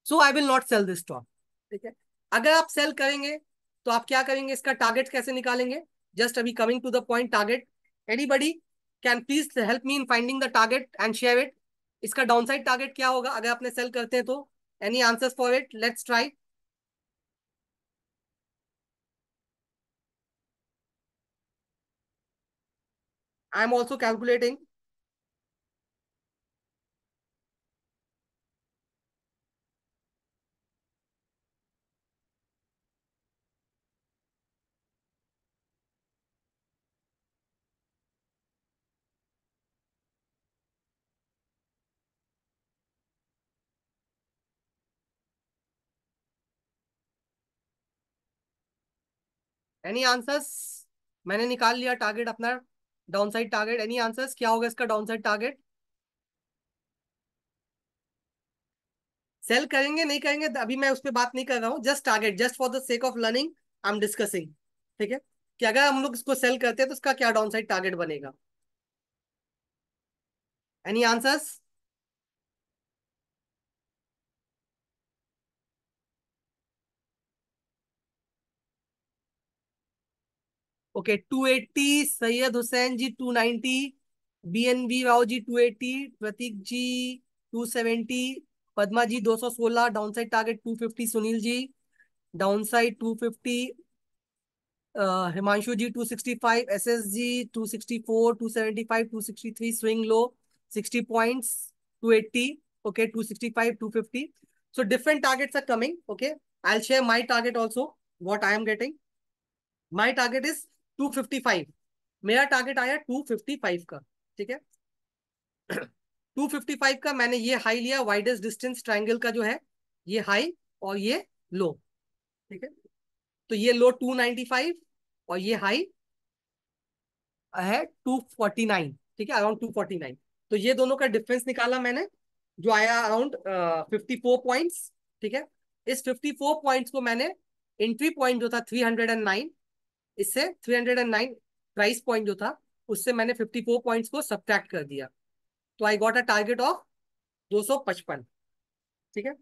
so I will not sell this stock ठीक है अगर आप सेल करेंगे तो आप क्या करेंगे इसका टारगेट कैसे निकालेंगे जस्ट अभी coming to the point target anybody can please help me in finding the target and share it इसका डाउनसाइड टारगेट क्या होगा अगर आपने सेल करते हैं तो any answers for it let's try I'm also calculating any answers मैंने निकाल लिया टारगेट अपना down side target any answers क्या होगा इसका डाउन साइड टारगेट सेल करेंगे नहीं करेंगे अभी मैं उस पर बात नहीं कर रहा हूँ just target just for the sake of learning I am discussing ठीक है कि अगर हम लोग इसको सेल करते हैं तो इसका क्या डाउन साइड टारगेट बनेगा any answers okay two eighty Syed Hussain ji two ninety B N B Rao ji two eighty Prateek ji two seventy Padma ji दो सौ सोलह down side target two fifty Sunil ji down side two fifty Himanshu ji two sixty five S S ji two sixty four two seventy five two sixty three swing low sixty point two eighty okay to sixty five two fifty so different targets are coming okay I share my target also what I am getting my target is two fifty five मेरा target आया two fifty five का ठीक है to fifty five का मैंने ये high लिया widest distance triangle का जो है ये हाई और ये लो ठीक है तो ये लो टू फाइव और ये हाई है टू फोर्टी नाइन ठीक है अराउंड टू फोर्टी नाइन तो ये दोनों का डिफरेंस निकाला मैंने जो आया अराउंड फिफ्टी फोर पॉइंट्स ठीक है इस फिफ्टी फोर पॉइंट्स को मैंने एंट्री पॉइंट जो था थ्री हंड्रेड एंड नाइन इससे 309 प्राइस पॉइंट जो था उससे मैंने 54 पॉइंट्स को सब्ट्रैक्ट कर दिया तो I got a target of 255 ठीक है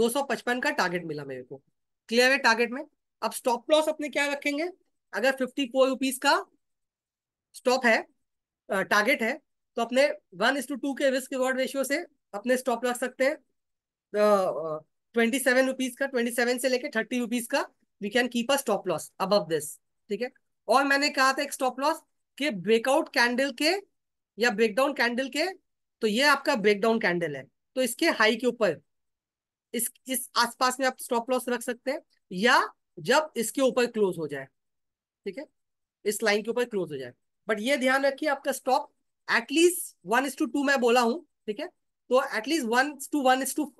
255 का टारगेट मिला मेरे को क्लियर है टारगेट में अब स्टॉप लॉस अपने क्या रखेंगे अगर फिफ्टी फोर रुपीज का स्टॉप है टारगेट है तो अपने वन इस टू टू के रिस्क रिवॉर्ड रेशियो से अपने स्टॉप रख सकते हैं ट्वेंटी सेवन रुपीज का ट्वेंटी सेवन से लेके थर्टी रुपीज का we can keep a stop loss above this ठीक है और मैंने कहा था एक स्टॉप लॉस के ब्रेकआउट कैंडल के या ब्रेकडाउन कैंडल के तो ये आपका ब्रेकडाउन कैंडल है तो इसके हाई के ऊपर इस इस आसपास में आप स्टॉप लॉस रख सकते हैं या जब इसके ऊपर क्लोज हो जाए ठीक है इस लाइन के ऊपर क्लोज हो जाए बट ये ध्यान रखिए आपका stop at least one is to two मैं बोला हूं ठीक है तो at least one to one is to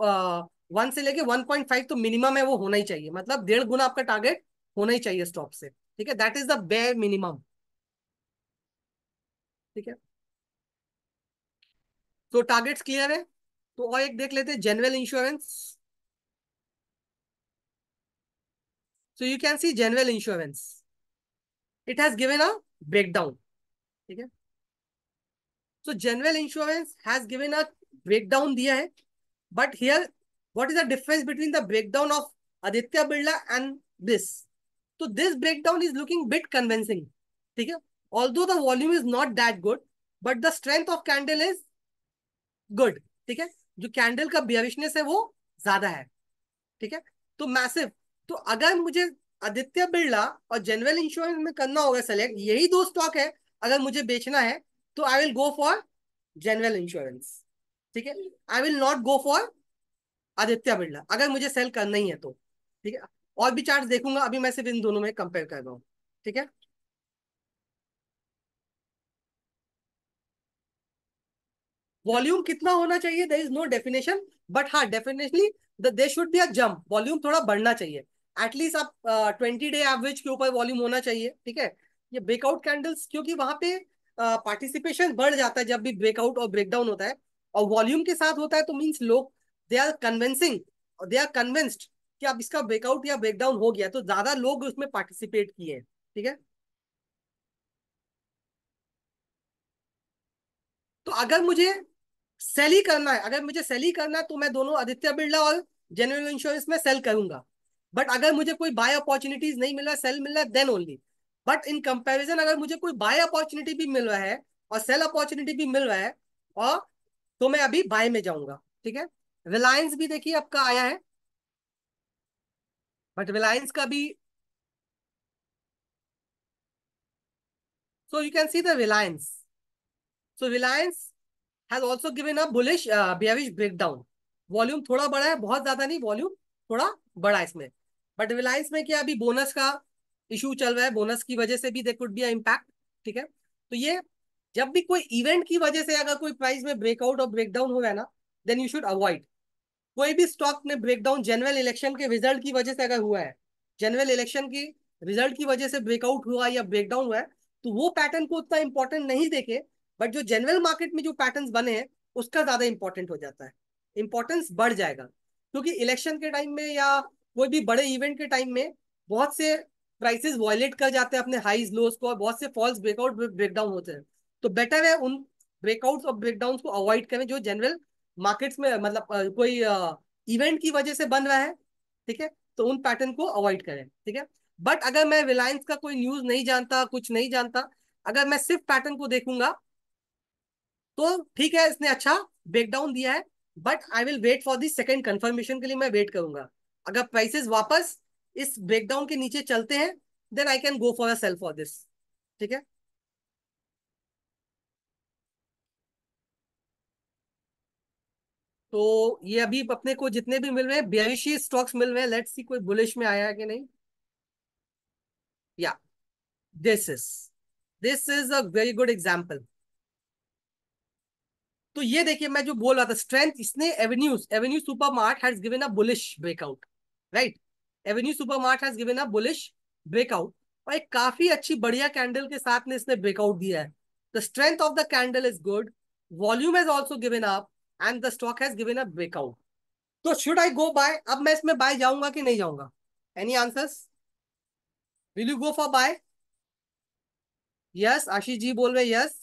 one से लेके वन पॉइंट फाइव तो मिनिमम है वो होना ही चाहिए मतलब डेढ़ गुना आपका टारगेट होना ही चाहिए स्टॉप से ठीक है that is the bare minimum ठीक है तो टारगेट्स क्लियर है तो और एक देख लेते हैं general insurance you can see see insurance it it given a a breakdown ठीक है so general insurance has given a breakdown दिया है but here what is the difference between the breakdown of Aditya Birla and this? So this breakdown is looking bit convincing. Okay? Although the volume is not that good, but the strength of candle is good. okay jo candle ka bearishness hai wo zyada hai theek hai to massive to agar mujhe aditya birla aur general insurance mein karna hoga select yahi do stock hai agar mujhe bechna hai to i will go for general insurance insurance ठीक है I will not go for Aditya Birla अगर मुझे cell करना ही है तो ठीक है और भी चार्ट देखूंगा अभी मैं सिर्फ इन दोनों में कंपेयर कर रहा हूँ ठीक है वॉल्यूम कितना होना चाहिए there is no definition but हाँ definitely they should be a jump volume थोड़ा बढ़ना चाहिए एटलीस्ट आप ट्वेंटी डे एवरेज के ऊपर वॉल्यूम होना चाहिए ठीक है ये ब्रेकआउट कैंडल्स क्योंकि वहां पे पार्टिसिपेशन uh, बढ़ जाता है जब भी ब्रेकआउट और ब्रेकडाउन होता है और वॉल्यूम के साथ होता है तो मीन्स लोग they are convincing they are convinced कि अब इसका ब्रेकआउट या ब्रेकडाउन हो गया तो ज्यादा लोग उसमें पार्टिसिपेट किए हैं ठीक है तो अगर मुझे सेल ही करना है अगर मुझे सेल ही करना है तो मैं दोनों आदित्य बिरला और जनरल इंश्योरेंस में सेल करूंगा बट अगर मुझे कोई बाय अपॉर्चुनिटीज नहीं मिल रहा सेल मिल रहा है then only but in comparison अगर मुझे कोई बाय अपॉर्चुनिटी भी मिल रहा है और सेल अपॉर्चुनिटी भी मिल रहा है और तो मैं अभी बाय में जाऊंगा ठीक है रिलायंस भी देखिए आपका आया है बट रिलायंस का भी so you can see the Reliance so Reliance has also given a bullish bearish breakdown volume थोड़ा बड़ा है बहुत ज्यादा नहीं वॉल्यूम थोड़ा बड़ा है इसमें बट रिलायंस में क्या अभी बोनस का इशू चल रहा है बोनस की वजह से भी दे कुड बी इम्पैक्ट ठीक है तो ये जब भी कोई इवेंट की वजह से अगर कोई प्राइस में ब्रेकआउट और ब्रेकडाउन हो गया है ना देन यू शुड अवॉइड कोई भी स्टॉक में ब्रेकडाउन जनरल इलेक्शन के रिजल्ट की वजह से अगर हुआ है जनरल इलेक्शन की रिजल्ट की वजह से ब्रेकआउट हुआ या ब्रेकडाउन हुआ है तो वो पैटर्न को उतना इंपॉर्टेंट नहीं देखे बट जो जनरल मार्केट में जो पैटर्न बने हैं उसका ज्यादा इंपॉर्टेंट हो जाता है इंपॉर्टेंस बढ़ जाएगा क्योंकि इलेक्शन के टाइम में या कोई भी बड़े इवेंट के टाइम में बहुत से प्राइसेस वॉयलेट कर जाते हैं अपने हाईज लोज को और बहुत से फॉल्स ब्रेकआउट ब्रेकडाउन होते हैं तो बेटर है उन ब्रेकआउट्स और ब्रेकडाउन को अवॉइड करें जो जनरल मार्केट्स में मतलब कोई इवेंट की वजह से बन रहा है ठीक है तो उन पैटर्न को अवॉइड करें ठीक है बट अगर मैं रिलायंस का कोई न्यूज नहीं जानता कुछ नहीं जानता अगर मैं सिर्फ पैटर्न को देखूंगा तो ठीक है इसने अच्छा ब्रेकडाउन दिया है but I will wait for the second confirmation के लिए मैं वेट करूंगा अगर प्राइसेस वापस इस ब्रेकडाउन के नीचे चलते हैं then I can go for a sell for this ठीक है तो ये अभी अपने को जितने भी मिल रहे हैं बयासी स्टॉक्स मिल रहे हैं लेट्स सी कोई बुलिश में आया है कि नहीं या this is this is a very good example तो ये देखिए मैं जो बोल रहा था स्ट्रेंथ इसने Avenues Avenue Supermart has given a bullish breakout right Avenue Supermart has given a bullish breakout और एक काफी अच्छी बढ़िया कैंडल के साथ में इसने ब्रेकआउट दिया है the strength of the candle is good volume has also given up and the stock has given a breakout तो शुड आई गो बाय अब मैं इसमें बाय जाऊंगा कि नहीं जाऊंगा any answers will you go for buy yes Ashish ji बोल रहे यस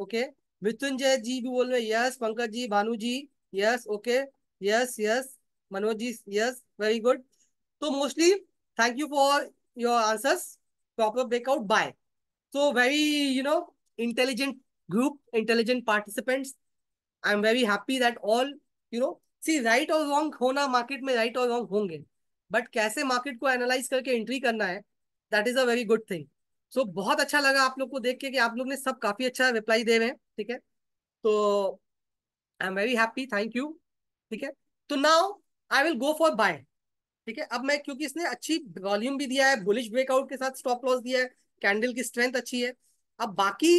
ओके मृत्युंजय जी भी बोल रहे yes Pankaj ji Bhanu ji yes okay yes yes Manoj ji yes very good तो mostly thank you for your answers proper breakout buy so very you know intelligent group intelligent participants I am very happy that all you know see right और wrong होना market में right और wrong होंगे but कैसे market को analyse करके entry करना है that is a very good thing so बहुत अच्छा लगा आप लोग को देख के कि आप लोग ने सब काफी अच्छा रिप्लाई दे रहे हैं ठीक है तो I am very happy thank you ठीक है तो now I will go for buy ठीक है अब मैं क्योंकि इसने अच्छी वॉल्यूम भी दिया है बुलिश ब्रेकआउट के साथ स्टॉप लॉस दिया है कैंडल की स्ट्रेंथ अच्छी है अब बाकी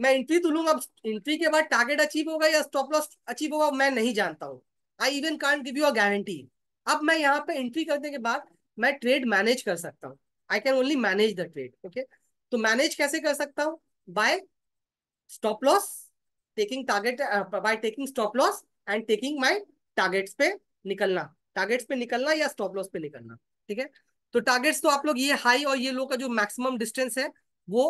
मैं एंट्री तो लूंगा एंट्री के बाद टारगेट अचीव होगा या स्टॉप लॉस अचीव होगा मैं नहीं जानता हूँ I even can't give you a guarantee अब मैं यहाँ पे एंट्री करने के बाद मैं ट्रेड मैनेज कर सकता हूँ I can only manage the trade okay तो मैनेज कैसे कर सकता हूँ by stop loss taking target by taking stop loss and taking my targets पे निकलना टारगेट्स पे निकलना या स्टॉप लॉस पे निकलना ठीक है तो टारगेट्स तो आप लोग ये हाई और ये लो का जो मैक्सिमम डिस्टेंस है वो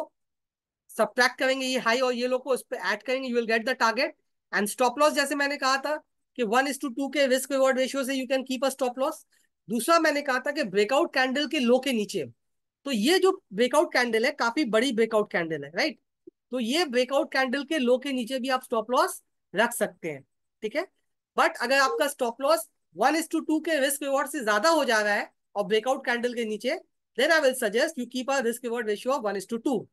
सब्ट्रैक्ट करेंगे ये हाई और ये लोग को उस पर एड करेंगे you will get the target and stop loss जैसे मैंने कहा था कि वन इज टू टू के रिस्क रिवॉर्ड रेशियो से you can keep a stop loss दूसरा मैंने कहा था कि ब्रेकआउट कैंडल के लो के नीचे तो ये जो ब्रेकआउट कैंडल है काफी बड़ी ब्रेकआउट कैंडल है राइट तो ये ब्रेकआउट कैंडल के लो के नीचे भी आप स्टॉप लॉस रख सकते हैं ठीक है बट अगर आपका stop loss one is to two के रिस्क रिवॉर्ड से ज्यादा हो जा रहा है और ब्रेकआउट कैंडल के नीचे then I will suggest you keep a risk reward ratio of one is to two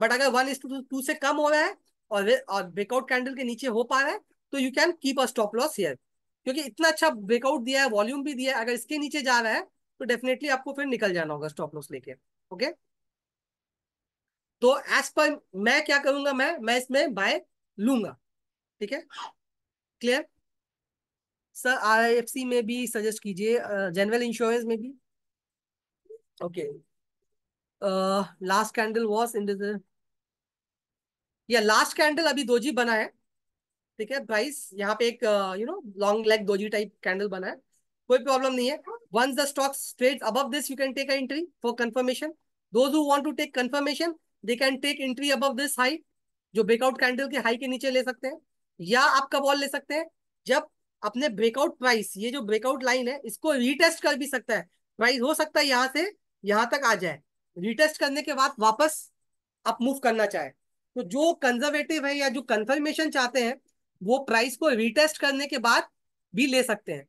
but अगर वन इज टू टू से कम हो रहा है और और ब्रेकआउट कैंडल के नीचे हो पा रहा है तो you can keep a stop loss here क्योंकि इतना अच्छा ब्रेकआउट दिया है वॉल्यूम भी दिया है अगर इसके नीचे जा रहा है तो डेफिनेटली आपको फिर निकल जाना होगा स्टॉप लॉस लेके ओके तो एज पर मैं क्या करूंगा मैं मैं इसमें बाय लूंगा ठीक है क्लियर सर सी में भी सजेस्ट कीजिए जनरल uh, इंश्योरेंस में भी okay okay. Last candle was in या लास्ट कैंडल अभी दोजी बना है ठीक है प्राइस यहाँ पे एक you know long leg doji type candle बना है कोई प्रॉब्लम नहीं है once the stocks trades above this you can take entry for confirmation those who to take confirmation they can take entry above this high जो breakout candle के high के नीचे ले सकते हैं या आप कब ऑल ले सकते हैं जब अपने ब्रेकआउट प्राइस ये जो ब्रेकआउट लाइन है इसको रीटेस्ट कर भी सकता है प्राइस हो सकता है यहाँ से यहाँ तक आ जाए रिटेस्ट करने के बाद वापस आप मूव करना चाहे तो जो कंजर्वेटिव है या जो कंफर्मेशन चाहते हैं वो प्राइस को रिटेस्ट करने के बाद भी ले सकते हैं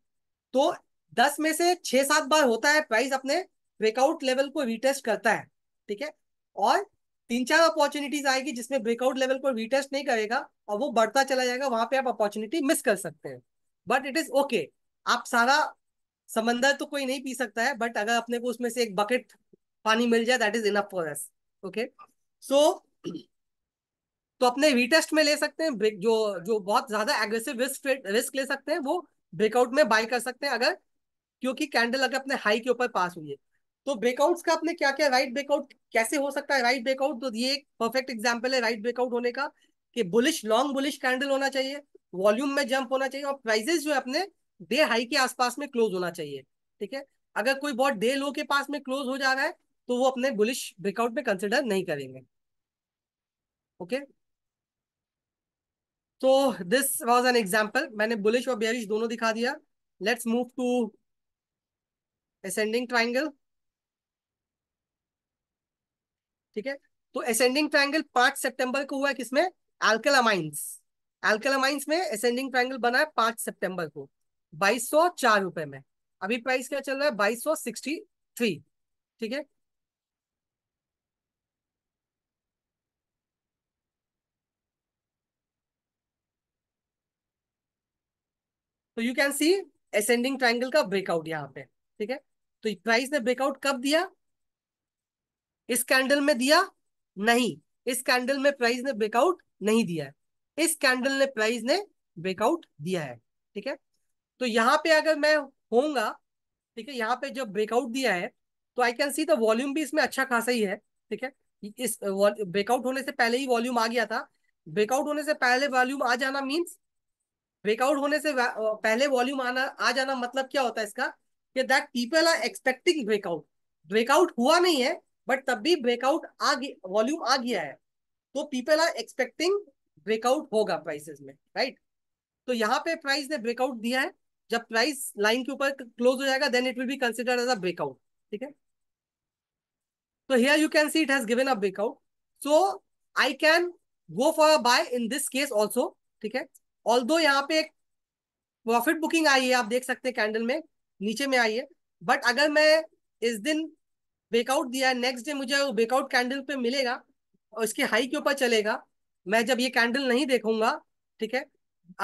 तो दस में से छह सात बार होता है प्राइस अपने ब्रेकआउट लेवल को रिटेस्ट करता है ठीक है और तीन चार अपॉर्चुनिटीज आएगी जिसमें ब्रेकआउट लेवल को रिटेस्ट नहीं करेगा और वो बढ़ता चला जाएगा वहां पे आप अपॉर्चुनिटी मिस कर सकते हैं बट इट इज ओके आप सारा समंदर तो कोई नहीं पी सकता है बट अगर अपने को उसमें से एक बकेट पानी मिल जाए that is enough for us okay so तो अपने वी टेस्ट में ले सकते हैं जो जो बहुत ज्यादा एग्रेसिव रिस्क रिस्क ले सकते हैं वो ब्रेकआउट में बाय कर सकते हैं अगर क्योंकि कैंडल अगर अपने हाई के ऊपर पास हुई है तो ब्रेकआउट्स का अपने क्या क्या राइट ब्रेकआउट कैसे हो सकता है राइट ब्रेकआउट तो ये एक परफेक्ट एग्जाम्पल है राइट ब्रेकआउट होने का कि बुलिश लॉन्ग बुलिश कैंडल होना चाहिए वॉल्यूम में जंप होना चाहिए और प्राइजेस जो है अपने डे हाई के आसपास में क्लोज होना चाहिए ठीक है अगर कोई बहुत डे लो के पास में क्लोज हो जा रहा है तो वो अपने बुलिश ब्रेकआउट में कंसिडर नहीं करेंगे ओके तो दिस वॉज एन एग्जाम्पल मैंने बुलिश और बेरिश दोनों दिखा दिया let's move to ascending triangle ठीक है तो असेंडिंग ट्राइंगल पांच सेप्टेम्बर को हुआ है किसमें एल्केलामाइंस एल्केलामाइंस में असेंडिंग ट्राइंगल बना है पांच सेप्टेम्बर को बाईस सौ चार रुपए में अभी प्राइस क्या चल रहा है बाईस सौ सिक्सटी थ्री ठीक है तो you can see ascending triangle का ब्रेकआउट यहाँ पे ठीक है तो प्राइस ने ब्रेकआउट कब दिया इस कैंडल में दिया नहीं इस कैंडल में प्राइस ने ब्रेकआउट नहीं दिया है इस कैंडल ने प्राइस ने ब्रेकआउट दिया है ठीक है तो यहाँ पे अगर मैं होऊंगा ठीक है यहाँ पे जब ब्रेकआउट दिया है तो I can see the volume भी इसमें अच्छा खासा ही है ठीक है इस ब्रेकआउट होने से पहले ही वॉल्यूम आ गया था ब्रेकआउट होने से पहले वॉल्यूम आ जाना मीन्स ब्रेकआउट होने से पहले वॉल्यूम आना आ जाना मतलब क्या होता है इसका कि that people are expecting breakout breakout हुआ नहीं है बट तब भी ब्रेकआउट आ वॉल्यूम आ गया है तो पीपल आर एक्सपेक्टिंग ब्रेकआउट होगा प्राइसेस में राइट तो यहाँ पे प्राइस ने ब्रेकआउट दिया है जब प्राइस लाइन के ऊपर क्लोज हो जाएगा then it will be consider as a breakout ठीक है तो here you can see it has given a breakout so I can go for a buy in this case also ठीक है all दो यहाँ पे एक प्रॉफिट बुकिंग आई है आप देख सकते हैं कैंडल में नीचे में आई है बट अगर मैं इस दिन ब्रेकआउट दिया है नेक्स्ट डे मुझे ब्रेकआउट कैंडल पे मिलेगा और इसके हाई के ऊपर चलेगा मैं जब ये कैंडल नहीं देखूंगा ठीक है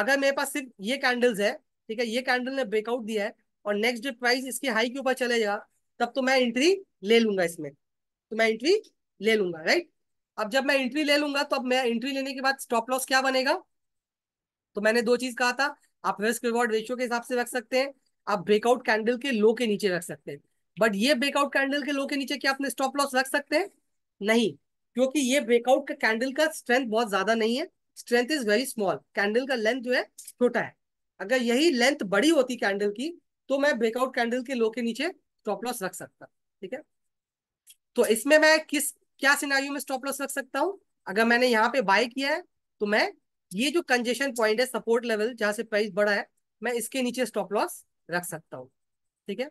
अगर मेरे पास सिर्फ ये कैंडल्स है ठीक है ये कैंडल ने ब्रेकआउट दिया है और नेक्स्ट डे प्राइस इसके हाई के ऊपर चले जाएगा तब तो मैं एंट्री ले लूंगा इसमें तो मैं एंट्री ले लूंगा राइट अब जब मैं एंट्री ले लूंगा तो अब मैं एंट्री लेने के बाद स्टॉप लॉस क्या बनेगा तो मैंने दो चीज कहा था आप रिस्क रिवॉर्ड रेशियो के हिसाब से रख सकते हैं आप ब्रेकआउट कैंडल के लो के नीचे रख सकते हैं बट ये ब्रेकआउट कैंडल के लो के नीचे क्या अपने स्टॉप लॉस रख सकते हैं नहीं क्योंकि ये ब्रेकआउट का कैंडल का स्ट्रेंथ बहुत ज्यादा नहीं है strength is very small candle का लेंथ जो है छोटा है अगर यही लेंथ बड़ी होती कैंडल की तो मैं ब्रेकआउट कैंडल के लो के नीचे स्टॉप लॉस रख सकता ठीक है तो इसमें मैं किस क्या सिनारियों में स्टॉप लॉस रख सकता हूँ अगर मैंने यहाँ पे बाय किया है तो मैं ये जो कंजेशन पॉइंट है सपोर्ट लेवल जहां से प्राइस बढ़ा है मैं इसके नीचे स्टॉप लॉस रख सकता हूँ ठीक है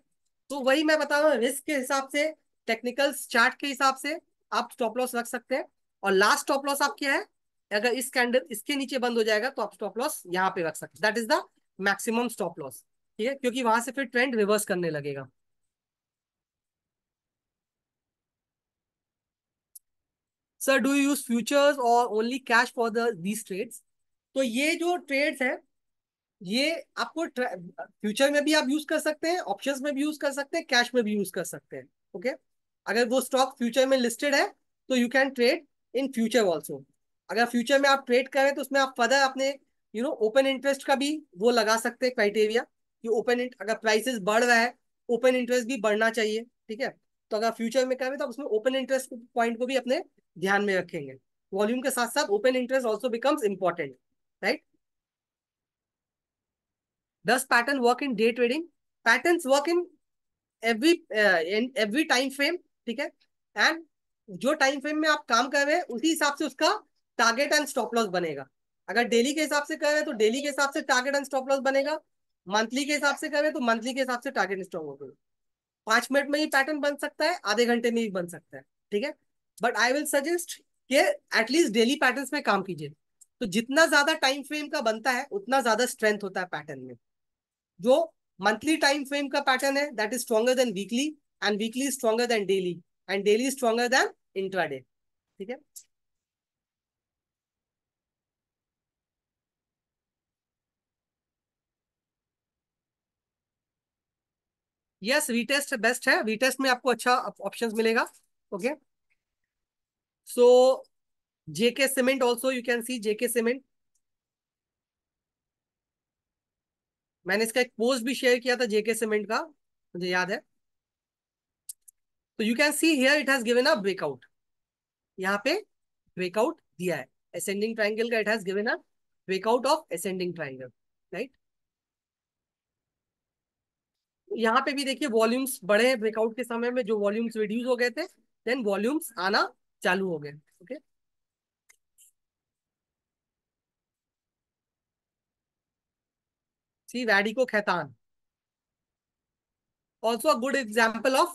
तो वही मैं बता रहा हूँ रिस्क के हिसाब से टेक्निकल चार्ट के हिसाब से आप स्टॉप लॉस रख सकते हैं और लास्ट स्टॉप लॉस आप क्या है अगर इस कैंडल इसके नीचे बंद हो जाएगा तो आप स्टॉप लॉस यहाँ पे रख सकते that is the maximum stop loss ठीक है क्योंकि वहां से फिर ट्रेंड रिवर्स करने लगेगा sir do you use futures और only cash for these trades तो ये जो ट्रेड्स है ये आपको फ्यूचर में भी आप यूज कर सकते हैं ऑप्शंस में भी यूज कर सकते हैं कैश में भी यूज कर सकते हैं ओके अगर वो स्टॉक फ्यूचर में लिस्टेड है तो you can trade in future also अगर फ्यूचर में आप ट्रेड करें तो उसमें आप फर्दर अपने यू नो ओपन इंटरेस्ट का भी वो लगा सकते हैं क्राइटेरिया कि ओपन अगर प्राइसेस बढ़ रहा है ओपन इंटरेस्ट भी बढ़ना चाहिए ठीक है तो अगर फ्यूचर में करें तो आप उसमें ओपन इंटरेस्ट पॉइंट को भी अपने ध्यान में रखेंगे वॉल्यूम के साथ साथ open interest also becomes important right? Does pattern work in day trading? Patterns work in every uh, in every time frame, ठीक है? And जो टाइम फ्रेम में आप काम कर रहे हैं उसी हिसाब से उसका टारगेट एंड स्टॉप लॉस बनेगा अगर डेली के हिसाब से कर रहे हैं तो डेली के हिसाब से टारगेट एंड स्टॉप लॉस बनेगा मंथली के हिसाब से कर रहे हैं तो मंथली के हिसाब से टारगेट एंड स्टॉप लॉस पांच मिनट में ही पैटर्न बन सकता है आधे घंटे में ही बन सकता है ठीक है बट आई विल सजेस्ट के एटलीस्ट डेली पैटर्न में काम कीजिए तो जितना ज्यादा टाइम फ्रेम का बनता है उतना ज्यादा स्ट्रेंथ होता है पैटर्न में जो मंथली टाइम फ्रेम का पैटर्न है that is stronger than weekly and weekly stronger than daily and daily stronger than intraday ठीक है यस रीटेस्ट बेस्ट है रीटेस्ट में आपको अच्छा ऑप्शंस मिलेगा okay so JK Cement also you can see JK Cement. मैंने इसका एक पोस्ट भी शेयर किया था जेके सीमेंट का मुझे याद है तो you can see here it has given a breakout यहाँ पे ब्रेकआउट दिया है असेंडिंग ट्राइंगल का it has given a breakout of ascending triangle right यहाँ पे भी देखिए वॉल्यूम्स बढ़े हैं ब्रेकआउट के समय में जो वॉल्यूम्स रिड्यूस हो गए थे देन वॉल्यूम्स आना चालू हो गए okay okay? See Vadiko Khaitan. Also a good example of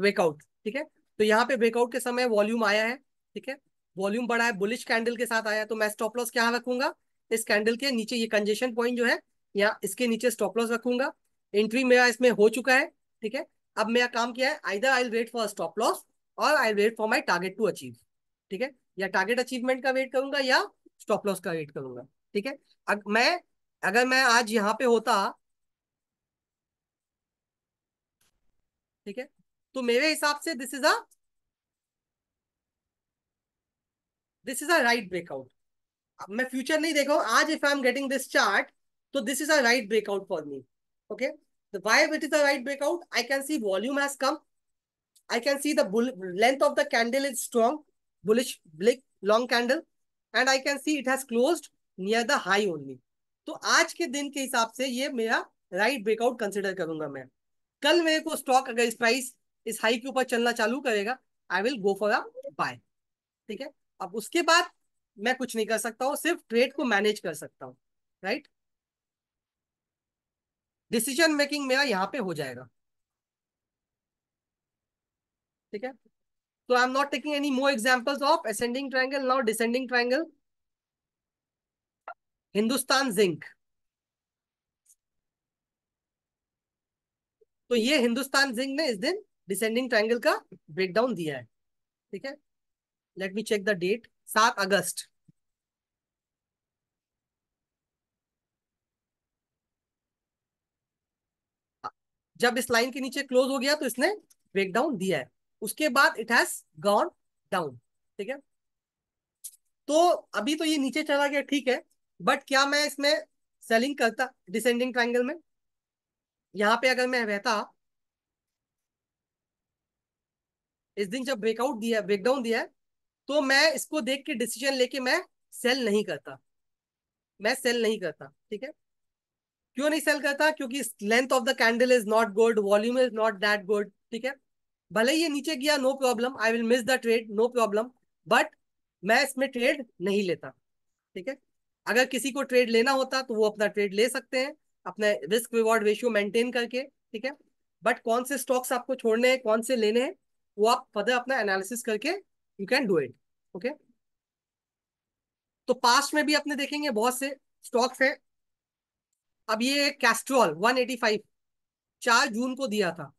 breakout ठीक है तो यहाँ पे वेकआउट के समय वॉल्यूम आया है ठीक है वॉल्यूम बढ़ा है बुलिश कैंडल के साथ आया तो मैं स्टॉप लॉस क्या रखूंगा इस कैंडल के नीचे ये कंजेशन पॉइंट जो है यहाँ इसके नीचे स्टॉप लॉस रखूंगा एंट्री मेरा इसमें हो चुका है ठीक है अब मेरा काम क्या है there I wait for stop loss और I wait for my target to achieve ठीक है या टारगेट अचीवमेंट का वेट करूंगा या स्टॉप लॉस का वेट करूंगा ठीक है अब मैं अगर मैं आज यहां पे होता ठीक है तो मेरे हिसाब से this is a this is a right breakout मैं फ्यूचर नहीं देखा आज if I am getting this chart तो this is a right breakout for me okay why it is a right breakout I can see volume has come I can see length of the candle is strong bullish big long candle and I can see it has close near the high only तो आज के दिन के हिसाब से ये मेरा right breakout consider करूंगा मैं कल मेरे को स्टॉक अगर इस प्राइस इस हाई के ऊपर चलना चालू करेगा I will go for a buy ठीक है अब उसके बाद मैं कुछ नहीं कर सकता हूँ सिर्फ ट्रेड को मैनेज कर सकता हूँ राइट डिसीजन मेकिंग मेरा यहाँ पे हो जाएगा ठीक है तो I am not taking any more examples of ascending triangle not descending triangle Hindustan Zinc तो ये हिंदुस्तान जिंक ने इस दिन डिसेंडिंग ट्रायंगल का ब्रेकडाउन दिया है ठीक है let me check the date सात अगस्त जब इस लाइन के नीचे क्लोज हो गया तो इसने ब्रेकडाउन दिया है उसके बाद इट हैज गॉन डाउन ठीक है तो अभी तो ये नीचे चला गया ठीक है बट क्या मैं इसमें सेलिंग करता डिसेंडिंग ट्राइंगल में यहां पे अगर मैं रहता इस दिन जब ब्रेकआउट दिया ब्रेकडाउन दिया है तो मैं इसको देख के डिसीजन लेके मैं सेल नहीं करता मैं सेल नहीं करता ठीक है क्यों नहीं सेल करता क्योंकि length of the candle is not good volume is not that good ठीक है भले ही ये नीचे गया no problem I will miss the trade no problem but मैं इसमें ट्रेड नहीं लेता ठीक है अगर किसी को ट्रेड लेना होता तो वो अपना ट्रेड ले सकते हैं अपने रिस्क रिवॉर्ड रेशियो मेंटेन करके ठीक है बट कौन से स्टॉक्स आपको छोड़ने हैं कौन से लेने हैं वो आप फर्दर अपना एनालिसिस करके you can do it okay तो पास्ट में भी अपने देखेंगे बहुत से स्टॉक्स हैं अब ये कैस्ट्रॉल 185 चार जून को दिया था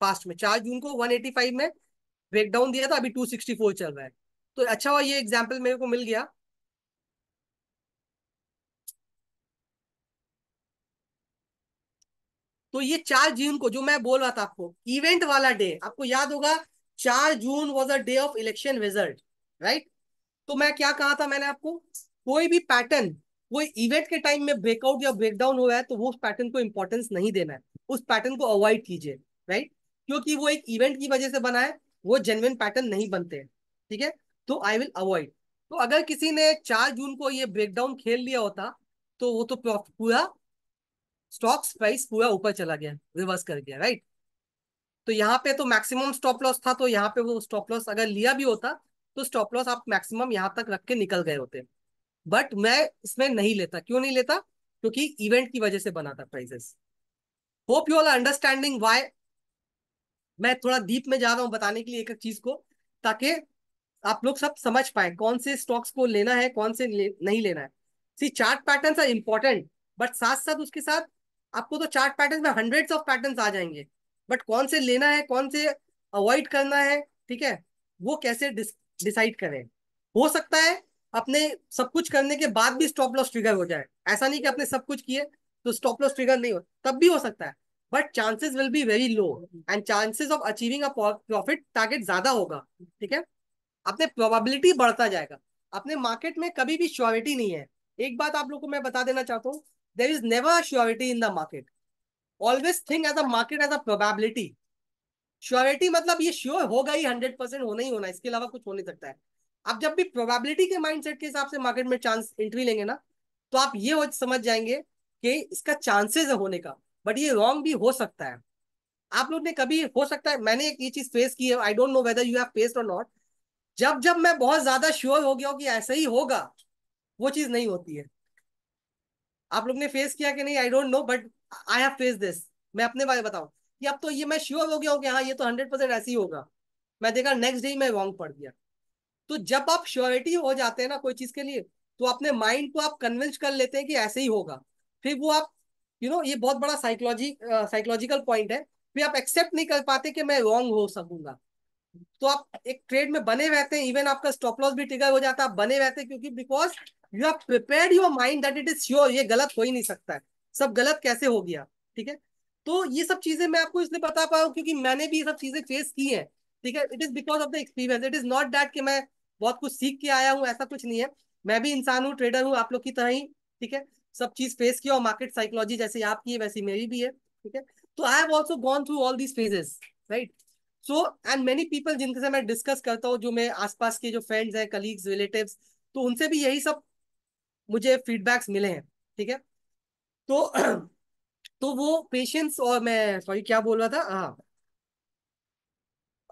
पास्ट में चार जून को 185 में ब्रेकडाउन दिया था अभी 264 चल रहा है तो अच्छा हुआ ये एग्जाम्पल मेरे को मिल गया तो ये चार जून को जो मैं बोल रहा था आपको इवेंट वाला डे आपको याद होगा चार जून was a day of election result right तो मैं क्या कहा था मैंने आपको कोई भी पैटर्न वो इवेंट के टाइम में ब्रेकआउट या ब्रेकडाउन हो रहा है तो वो उस पैटर्न को इंपॉर्टेंस नहीं देना है उस पैटर्न को अवॉइड कीजिए राइट क्योंकि वो एक इवेंट की वजह से बना है वो जेनविन पैटर्न नहीं बनते हैं ठीक है तो आई विल अवॉइड तो अगर किसी ने चार जून को ये ब्रेकडाउन खेल लिया होता तो वो तो पूरा स्टॉक प्राइस पूरा ऊपर चला गया रिवर्स कर गया राइट तो यहाँ पे तो मैक्सिमम स्टॉप लॉस था तो यहाँ पे वो स्टॉप लॉस अगर लिया भी होता तो स्टॉप लॉस आप मैक्सिमम यहाँ तक रख के निकल गए होते बट मैं इसमें नहीं लेता क्यों नहीं लेता क्योंकि इवेंट की वजह से बना था prices hope you all understanding why मैं थोड़ा डीप में जा रहा हूँ बताने के लिए एक एक चीज को ताकि आप लोग सब समझ पाए कौन से स्टॉक्स को लेना है कौन से ले, नहीं लेना है see chart patterns are important but साथ साथ उसके साथ आपको तो चार्ट पैटर्न में हंड्रेड ऑफ पैटर्न आ जाएंगे बट कौन से लेना है कौन से अवॉइड करना है ठीक है वो कैसे डिसाइड करें हो सकता है अपने सब कुछ करने के बाद भी स्टॉप लॉस ट्रिगर हो जाए ऐसा नहीं कि आपने सब कुछ किए तो स्टॉप लॉस ट्रिगर नहीं हो तब भी हो सकता है but chances will be very low and chances of achieving a profit target ज्यादा होगा ठीक है अपने प्रोबेबिलिटी बढ़ता जाएगा अपने मार्केट में कभी भी श्योरिटी नहीं है एक बात आप लोग को मैं बता देना चाहता हूँ there is never a surety in the market always think as a market as a probability surety मतलब ये श्योर होगा ही हंड्रेड परसेंट होना ही होना इसके अलावा कुछ हो नहीं सकता है आप जब भी प्रोबेबिलिटी के माइंडसेट के हिसाब से मार्केट में चांस एंट्री लेंगे ना तो आप ये समझ जाएंगे कि इसका चांसेस है होने का बट ये रॉन्ग भी हो सकता है आप लोग ने कभी हो सकता है मैंने एक ये चीज फेस की है I don't know whether you have faced or not जब जब मैं बहुत ज्यादा श्योर हो गया हूँ कि ऐसा ही होगा वो चीज नहीं होती है आप लोग ने फेस किया कि नहीं I don't know but I have face this मैं अपने बारे में बताऊं कि अब तो ये मैं श्योर हो गया हूँ कि हाँ ये तो हंड्रेड परसेंट ऐसे ही होगा मैं देखा नेक्स्ट डे मैं रॉन्ग पड़ गया तो जब आप श्योरिटी हो जाते हैं ना कोई चीज के लिए तो अपने माइंड को आप कन्विंस कर लेते हैं कि ऐसे ही होगा फिर वो आप यू you नो know, ये बहुत बड़ा साइकोलॉजी साइकोलॉजिकल पॉइंट है फिर आप एक्सेप्ट नहीं कर पाते कि मैं रॉन्ग हो सकूंगा तो आप एक ट्रेड में बने रहते हैं इवन आपका स्टॉप लॉस भी टिगर हो जाता है बने रहते हैं क्योंकि because you have prepare your mind that it is sure ये गलत हो ही नहीं सकता है सब गलत कैसे हो गया ठीक है तो ये सब चीजें मैं आपको इसलिए बता पा हूँ क्योंकि मैंने भी ये सब चीजें फेस की है ठीक है it is because of the experience it is not that कि मैं बहुत कुछ सीख के आया हूँ ऐसा कुछ नहीं है मैं भी इंसान हूँ ट्रेडर हूँ आप लोग की तरह ही ठीक है सब चीज फेस किया और मार्केट साइकोलॉजी जैसे आपकी है वैसी मेरी भी है ठीक है तो I have also gone through all these phases right so and many people जिनके से मैं डिस्कस करता हूँ जो मेरे आसपास के जो फ्रेंड्स हैं कलीग्स रिलेटिव तो उनसे भी यही सब मुझे फीडबैक्स मिले हैं ठीक है तो तो वो पेशेंस और मैं सॉरी क्या बोल रहा था हाँ।,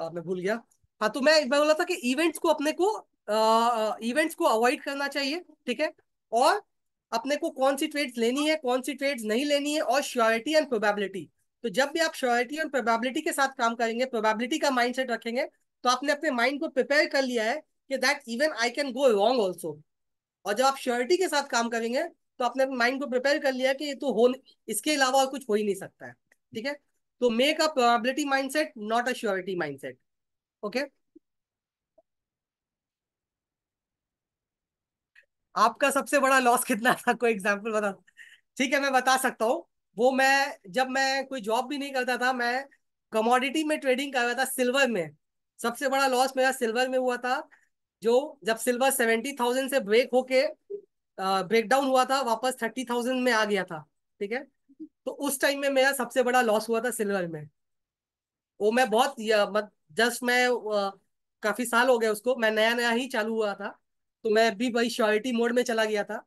हाँ मैं भूल गया हाँ तो मैं मैं बोला था कि इवेंट्स को अपने को इवेंट्स को अवॉइड करना चाहिए ठीक है और अपने को कौन सी ट्रेड्स लेनी है कौन सी ट्रेड्स नहीं लेनी है और श्योरिटी एंड प्रोबेबिलिटी तो जब भी आप श्योरिटी और प्रोबेबिलिटी के साथ काम करेंगे प्रोबेबिलिटी का माइंड सेट रखेंगे तो आपने अपने माइंड को प्रिपेयर कर लिया है कि that even I can go wrong also और जब आप श्योरिटी के साथ काम करेंगे तो आपने अपने माइंड को प्रिपेयर कर लिया कि ये तो हो इसके अलावा और कुछ हो ही नहीं सकता है ठीक है तो make a probability mind set not a surety mind set okay आपका सबसे बड़ा लॉस कितना था कोई एग्जाम्पल बता ठीक है मैं बता सकता हूँ वो मैं जब मैं कोई जॉब भी नहीं करता था मैं कमोडिटी में ट्रेडिंग कर रहा था सिल्वर में सबसे बड़ा लॉस मेरा सिल्वर में हुआ था जो जब सिल्वर सेवेंटी थाउजेंड से ब्रेक होके ब्रेक डाउन हुआ था वापस थर्टी थाउजेंड में आ गया था ठीक है तो उस टाइम में मेरा सबसे बड़ा लॉस हुआ था सिल्वर में वो मैं बहुत जस्ट मैं काफी साल हो गया उसको मैं नया नया ही चालू हुआ था तो मैं भी भाई श्योरिटी मोड में चला गया था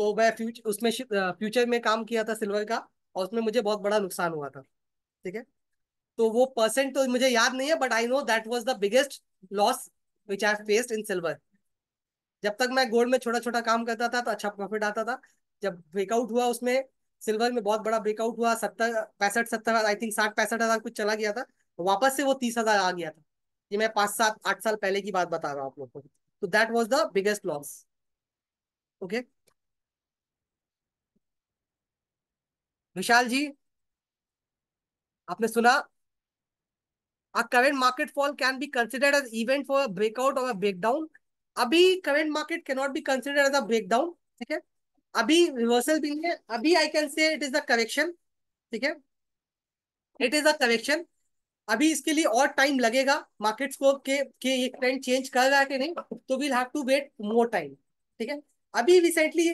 तो मैं फ्यूचर उसमें फ्यूचर में काम किया था सिल्वर का और उसमें मुझे बहुत बड़ा नुकसान हुआ था ठीक है तो वो परसेंट तो मुझे याद नहीं है but I know that was the biggest loss which I faced in silver जब तक मैं गोल्ड में छोटा छोटा काम करता था तो अच्छा प्रॉफिट आता था जब ब्रेकआउट हुआ उसमें सिल्वर में बहुत बड़ा ब्रेकआउट हुआ सत्तर पैंसठ सत्तर आई थिंक साठ पैंसठ हजार कुछ चला गया था वापस से वो तीस हजार आ गया था ये मैं पांच सात आठ साल पहले की बात बता रहा हूँ आप लोग को तो that was the biggest loss okay Vishal ji आपने सुना a current market fall can be considered as event for breakout और ब्रेकडाउन अभी current market can not be consider as a breakdown ठीक है अभी रिवर्सल भी है अभी I can say it is a correction ठीक है इट इज अ करेक्शन अभी इसके लिए और टाइम लगेगा मार्केट्स को के के ये ट्रेंड चेंज कर रहा है कि नहीं तो we'll have to wait more time ठीक है अभी रिसेंटली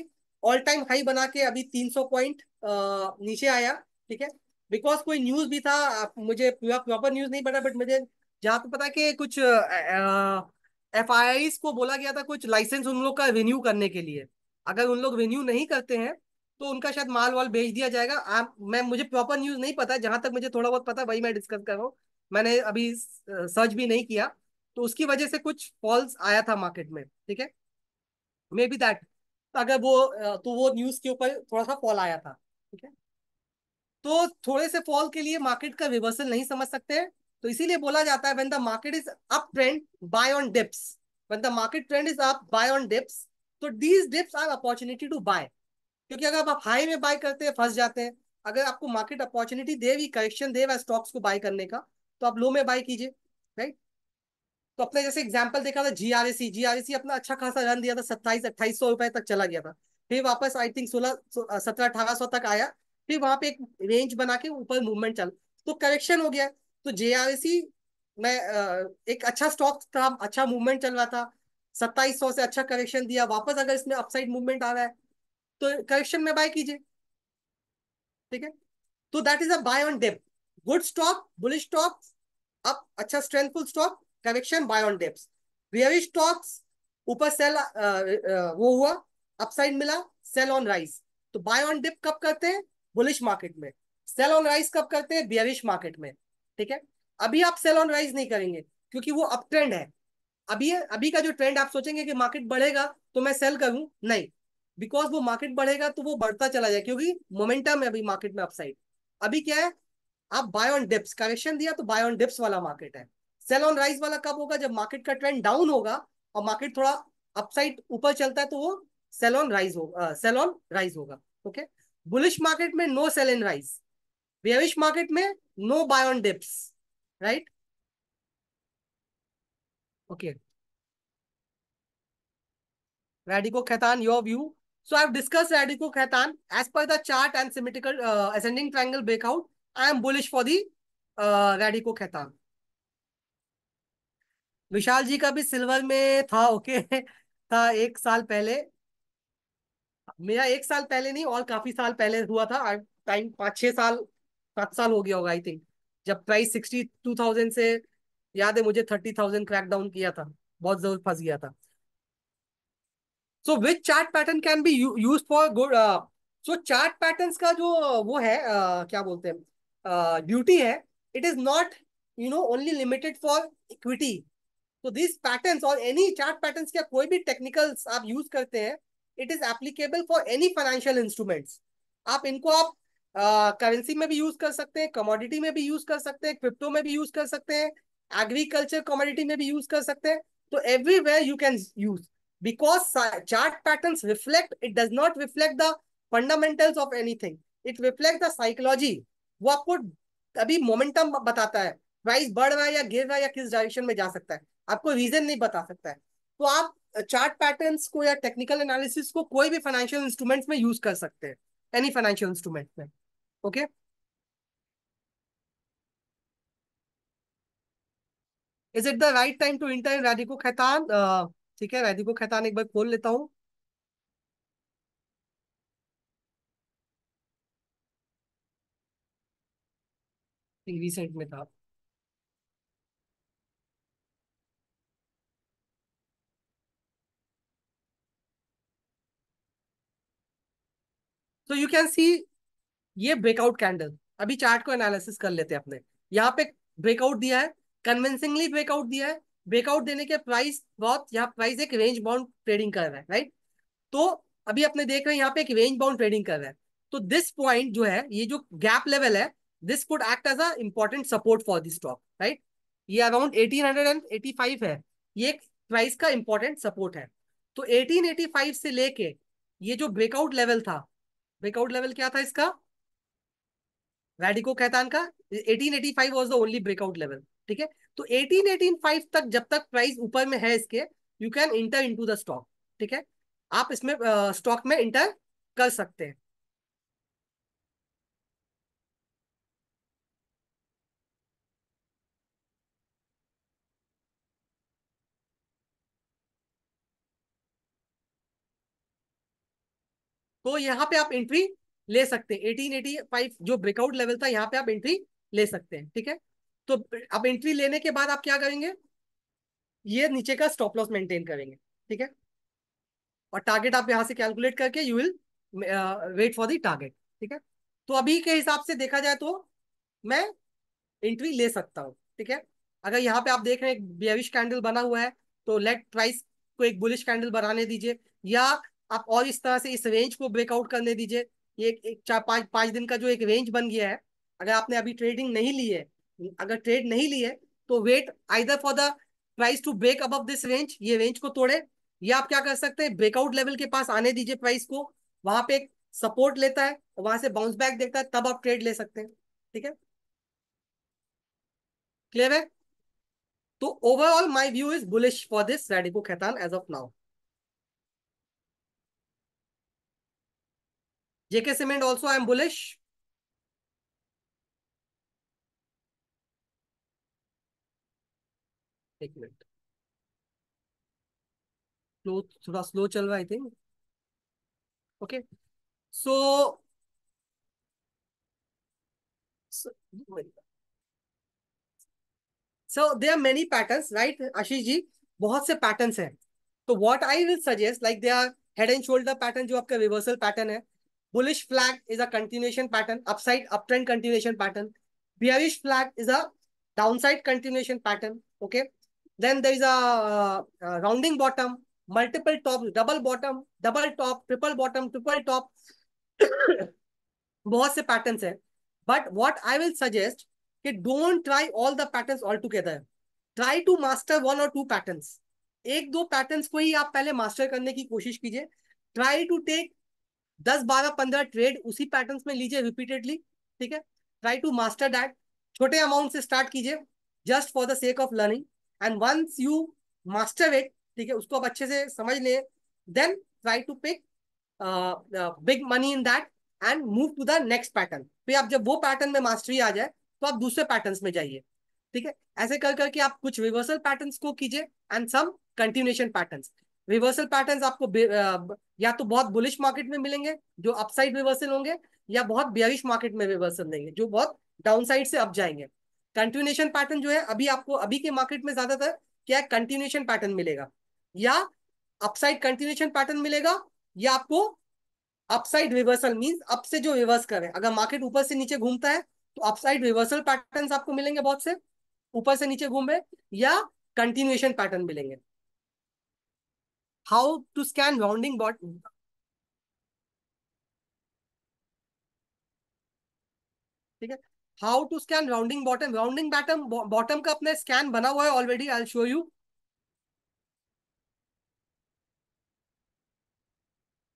ऑल टाइम हाई बना के अभी 300 पॉइंट नीचे आया ठीक है बिकॉज कोई न्यूज भी था मुझे प्रॉपर न्यूज नहीं पता बट मुझे जहाँ पे पता कि कुछ एफ आई को बोला गया था कुछ लाइसेंस उन लोग का रिन्यू करने के लिए अगर उन लोग रिन्यू नहीं करते हैं तो उनका शायद माल वाल बेच दिया जाएगा आ, मैं मुझे प्रॉपर न्यूज नहीं पता जहां तक मुझे थोड़ा बहुत पता वही मैं डिस्कस कर रहा हूँ मैंने अभी सर्च भी नहीं किया तो उसकी वजह से कुछ फॉल्स आया था मार्केट में ठीक है मे बी दैट अगर वो तो वो न्यूज के ऊपर थोड़ा सा फॉल आया था ठीक है तो थोड़े से फॉल के लिए मार्केट का रिवर्सल नहीं समझ सकते तो इसीलिए बोला जाता है when the market is up trend buy on dips when the market trend is up buy on dips तो these dips are opportunity to buy क्योंकि अगर आप हाई में बाय करते हैं फंस जाते हैं अगर आपको मार्केट अपॉर्चुनिटी दे भी करेक्शन दे वह स्टॉक्स को बाय करने का तो आप लो में बाय कीजिए राइट तो अपने जैसे एग्जाम्पल देखा था जीआरएसी जीआरएसी अपना अच्छा खासा रन दिया था सत्ताईस अट्ठाईस सौ रुपए तक चला गया था फिर वापस आई थिंक सोलह सत्रह अठारह सौ तक आया फिर वहां पे एक रेंज बना के ऊपर मूवमेंट चल तो करेक्शन हो गया तो जे में एक अच्छा स्टॉक था अच्छा मूवमेंट चल रहा था सत्ताईस सौ से अच्छा करेक्शन दिया वापस अगर इसमें अपसाइड मूवमेंट आ रहा है तो करेक्शन में बाय कीजिए ठीक है तो दैट इज अच्छा a buy on dip good stock bullish stock up अच्छा strengthful stock correction buy on dips stocks ऊपर सेल वो हुआ अपसाइड मिला सेल ऑन राइस तो बाय ऑन डिप कब करते हैं बुलिश मार्केट में सेल ऑन राइस कब करते हैं बियरिश मार्केट में ठीक है अभी आप सेल ऑन राइस नहीं करेंगे क्योंकि वो अप ट्रेंड है अभी अभी का जो ट्रेंड आप सोचेंगे कि मार्केट बढ़ेगा तो मैं सेल करूं नहीं बिकॉज वो मार्केट बढ़ेगा तो वो बढ़ता चला जाए क्योंकि मोमेंटम है अभी मार्केट में अपसाइड अभी क्या है आप बाय ऑन डिप्स करेक्शन दिया तो बाय ऑन डिप्स वाला मार्केट है सेल ऑन राइस वाला कब होगा जब मार्केट का ट्रेंड डाउन होगा और मार्केट थोड़ा अपसाइड ऊपर चलता है तो वो सेल ऑन राइज होगा सेल ऑन राइज होगा ओके बुलिश मार्केट में no sell in rise bearish market में no buy on dips right okay Radico Khaitan your view so I discuss Radico Khaitan as per the chart and symmetrical ascending triangle breakout I am bullish for the Radico Khaitan Vishal ji का भी silver में था okay okay? था एक साल पहले मेरा एक साल पहले नहीं और काफी साल पहले हुआ था टाइम पाँच छह साल सात साल हो गया होगा आई थिंक जब प्राइस सिक्सटी टू थाउजेंड से याद है मुझे थर्टी थाउजेंड क्रैक डाउन किया था बहुत जरूर फंस गया था so which chart pattern can be use for good so chart pattern का जो uh, वो है uh, क्या बोलते हैं ड्यूटी uh, है it is not you know only limited for equity तो दिस पैटर्न और एनी चार्ट पैटर्न का कोई भी टेक्निकल्स आप यूज करते हैं it is applicable for any financial instruments आप इनको आप करेंसी uh, में भी यूज कर सकते हैं कमोडिटी में भी यूज कर सकते हैं क्रिप्टो में भी यूज कर सकते हैं एग्रीकल्चर कमोडिटी में भी यूज कर सकते हैं तो everywhere you can use because chart patterns reflect it does not reflect the fundamentals of anything it reflect the psychology वो आपको अभी मोमेंटम बताता है प्राइस बढ़ रहा है या गिर रहा है या किस डायरेक्शन में जा सकता है आपको रीजन नहीं बता सकता है तो आप चार्ट पैटर्न्स को या टेक्निकल एनालिसिस को कोई भी फाइनेंशियल इंस्ट्रूमेंट्स में यूज कर सकते हैं एनी फाइनेंशियल इंस्ट्रूमेंट में okay is it the right time to enter Radico Khaitan ठीक है राधिको खैतान एक बार खोल लेता हूं रिसेंट में था सो यू कैन सी ये ब्रेकआउट कैंडल अभी चार्ट को एनालिसिस कर लेते हैं अपने यहाँ पे ब्रेकआउट दिया है कन्विंसिंगली ब्रेकआउट दिया है ब्रेकआउट देने के प्राइस बहुत यहाँ प्राइस एक रेंज बाउंड ट्रेडिंग कर रहा है राइट तो अभी अपने देख रहे हैं यहाँ पे एक रेंज बाउंड ट्रेडिंग कर रहा है तो दिस पॉइंट जो है ये जो गैप लेवल है this could act as a important support for this stock right ये around eighteen hundred and eighty five है ये एक प्राइस का इम्पोर्टेंट सपोर्ट है तो एटीन एटी फाइव से लेके ये जो ब्रेकआउट लेवल था ब्रेकआउट लेवल क्या था इसका रेडिको कैतान का 1885 was the only breakout level ठीक है तो 1885 तक जब तक प्राइस ऊपर में है इसके you can enter into the stock ठीक है आप इसमें स्टॉक uh, में इंटर कर सकते हैं तो यहाँ पे आप एंट्री ले सकते हैं 1885 जो ब्रेकआउट लेवल था यहाँ पे आप एंट्री ले सकते हैं ठीक है तो अब एंट्री लेने के बाद आप क्या करेंगे ये नीचे का स्टॉप लॉस मेंटेन करेंगे ठीक है और टारगेट आप यहाँ से कैलकुलेट करके you will wait for the target ठीक है तो अभी के हिसाब से देखा जाए तो मैं एंट्री ले सकता हूँ ठीक है अगर यहाँ पे आप देख रहे हैं कैंडल बना हुआ है तो लेट प्राइस को एक बुलिश कैंडल बनाने दीजिए या आप और इस तरह से इस रेंज को ब्रेकआउट करने दीजिए ये एक चार पाँच पाँच दिन का जो एक रेंज बन गया है अगर आपने अभी ट्रेडिंग नहीं ली है अगर ट्रेड नहीं ली है तो wait either for the price to break above this range ये रेंज को तोड़े या आप क्या कर सकते हैं ब्रेकआउट लेवल के पास आने दीजिए प्राइस को वहां पे एक सपोर्ट लेता है और वहां से बाउंस बैक देखता है तब आप ट्रेड ले सकते हैं ठीक है क्लियर है तो overall my view is bullish for this Radico Khaitan as of now JK Cement also I am bullish. एक मिनट स्लो थोड़ा स्लो चल रहा है I think okay so so they are many pattern right Ashish ji बहुत से पैटर्न हैं तो what I will suggest like there are head and shoulder pattern जो आपका रिवर्सल पैटर्न है Bullish flag is a continuation pattern, upside uptrend continuation pattern. Bearish flag is a downside continuation pattern. Okay. Then there is a, uh, a rounding bottom, multiple tops, double bottom, double top, triple bottom, triple top. bahut se patterns hai But what I will suggest ki don't try all the patterns all together. Try to master one or two patterns. ek do patterns ko hi aap pehle master karne ki koshish kijiye Try to take दस बारह पंद्रह trade उसी pattern में लीजिए repeatedly ठीक है try to master that छोटे amount से स्टार्ट कीजिए just for the sake of learning and once you master it ठीक है उसको आप अच्छे से समझ लें then try to pick big money in that and move to the next pattern फिर आप जब वो पैटर्न में मास्टरी आ जाए तो आप दूसरे पैटर्न में जाइए ठीक है ऐसे कर करके आप कुछ रिवर्सल पैटर्न को कीजिए and some continuation pattern reversal patterns आपको या तो बहुत बुलिश मार्केट में मिलेंगे जो अपसाइड रिवर्सल होंगे या बहुत बेयरिश मार्केट में रिवर्सल देंगे जो बहुत डाउनसाइड से अप जाएंगे कंटिन्यूशन पैटर्न जो है अभी आपको अभी के मार्केट में ज्यादातर क्या कंटिन्यूशन पैटर्न मिलेगा या अपसाइड कंटिन्यूशन पैटर्न मिलेगा या आपको अपसाइड रिवर्सल मीन्स अप से जो रिवर्स करें अगर मार्केट ऊपर से नीचे घूमता है तो अपसाइड रिवर्सल पैटर्न आपको मिलेंगे बहुत से ऊपर से नीचे घूम रहे या कंटिन्यूएशन पैटर्न मिलेंगे how to scan rounding bot ठीक है how to scan rounding bottom rounding bottom bottom का अपने स्कैन बना हुआ है ऑलरेडी आई शो यू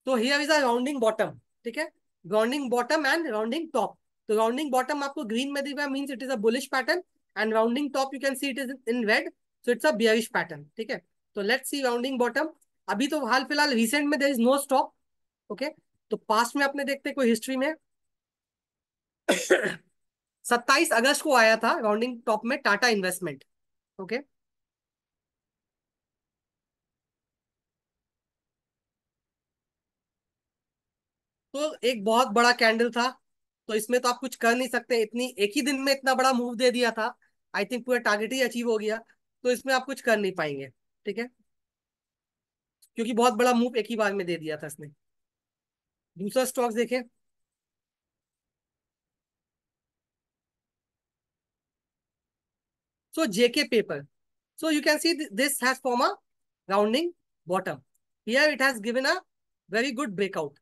तो here is a rounding bottom ठीक है rounding bottom and rounding top तो राउंडिंग बॉटम आपको ग्रीन में दिख रहा means it is a bullish pattern and rounding top you can see it is in red so it's a bearish pattern ठीक है तो लेट्स सी राउंडिंग बॉटम अभी तो हाल फिलहाल रिसेंट में there is no stop okay तो past में आपने देखते कोई हिस्ट्री में सत्ताईस अगस्त को आया था राउंडिंग टॉप में टाटा इन्वेस्टमेंट ओके तो एक बहुत बड़ा कैंडल था तो इसमें तो आप कुछ कर नहीं सकते इतनी एक ही दिन में इतना बड़ा मूव दे दिया था आई थिंक पूरा टारगेट ही अचीव हो गया तो इसमें आप कुछ कर नहीं पाएंगे ठीक है क्योंकि बहुत बड़ा मूव एक ही बार में दे दिया था इसने दूसरा स्टॉक्स देखें so JK paper so you can see this has form a rounding bottom here it has given a very good breakout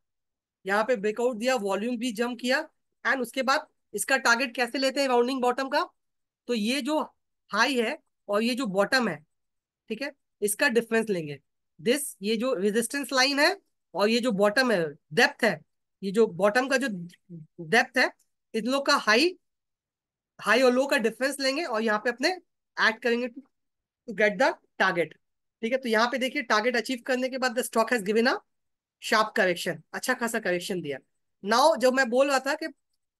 यहां पे ब्रेकआउट दिया वॉल्यूम भी जम किया एंड उसके बाद इसका टारगेट कैसे लेते हैं राउंडिंग बॉटम का तो ये जो हाई है और ये जो बॉटम है ठीक है इसका डिफरेंस लेंगे दिस ये जो रेजिस्टेंस लाइन है और ये जो बॉटम है डेप्थ है ये जो बॉटम का जो डेप्थ है इन लोग का हाई हाई और लो का डिफरेंस लेंगे और यहाँ पे अपने ऐड करेंगे टू गेट द टारगेट ठीक है तो यहाँ पे देखिए टारगेट अचीव करने के बाद the stock has given a sharp correction अच्छा खासा करेक्शन दिया नाउ जब मैं बोल रहा था कि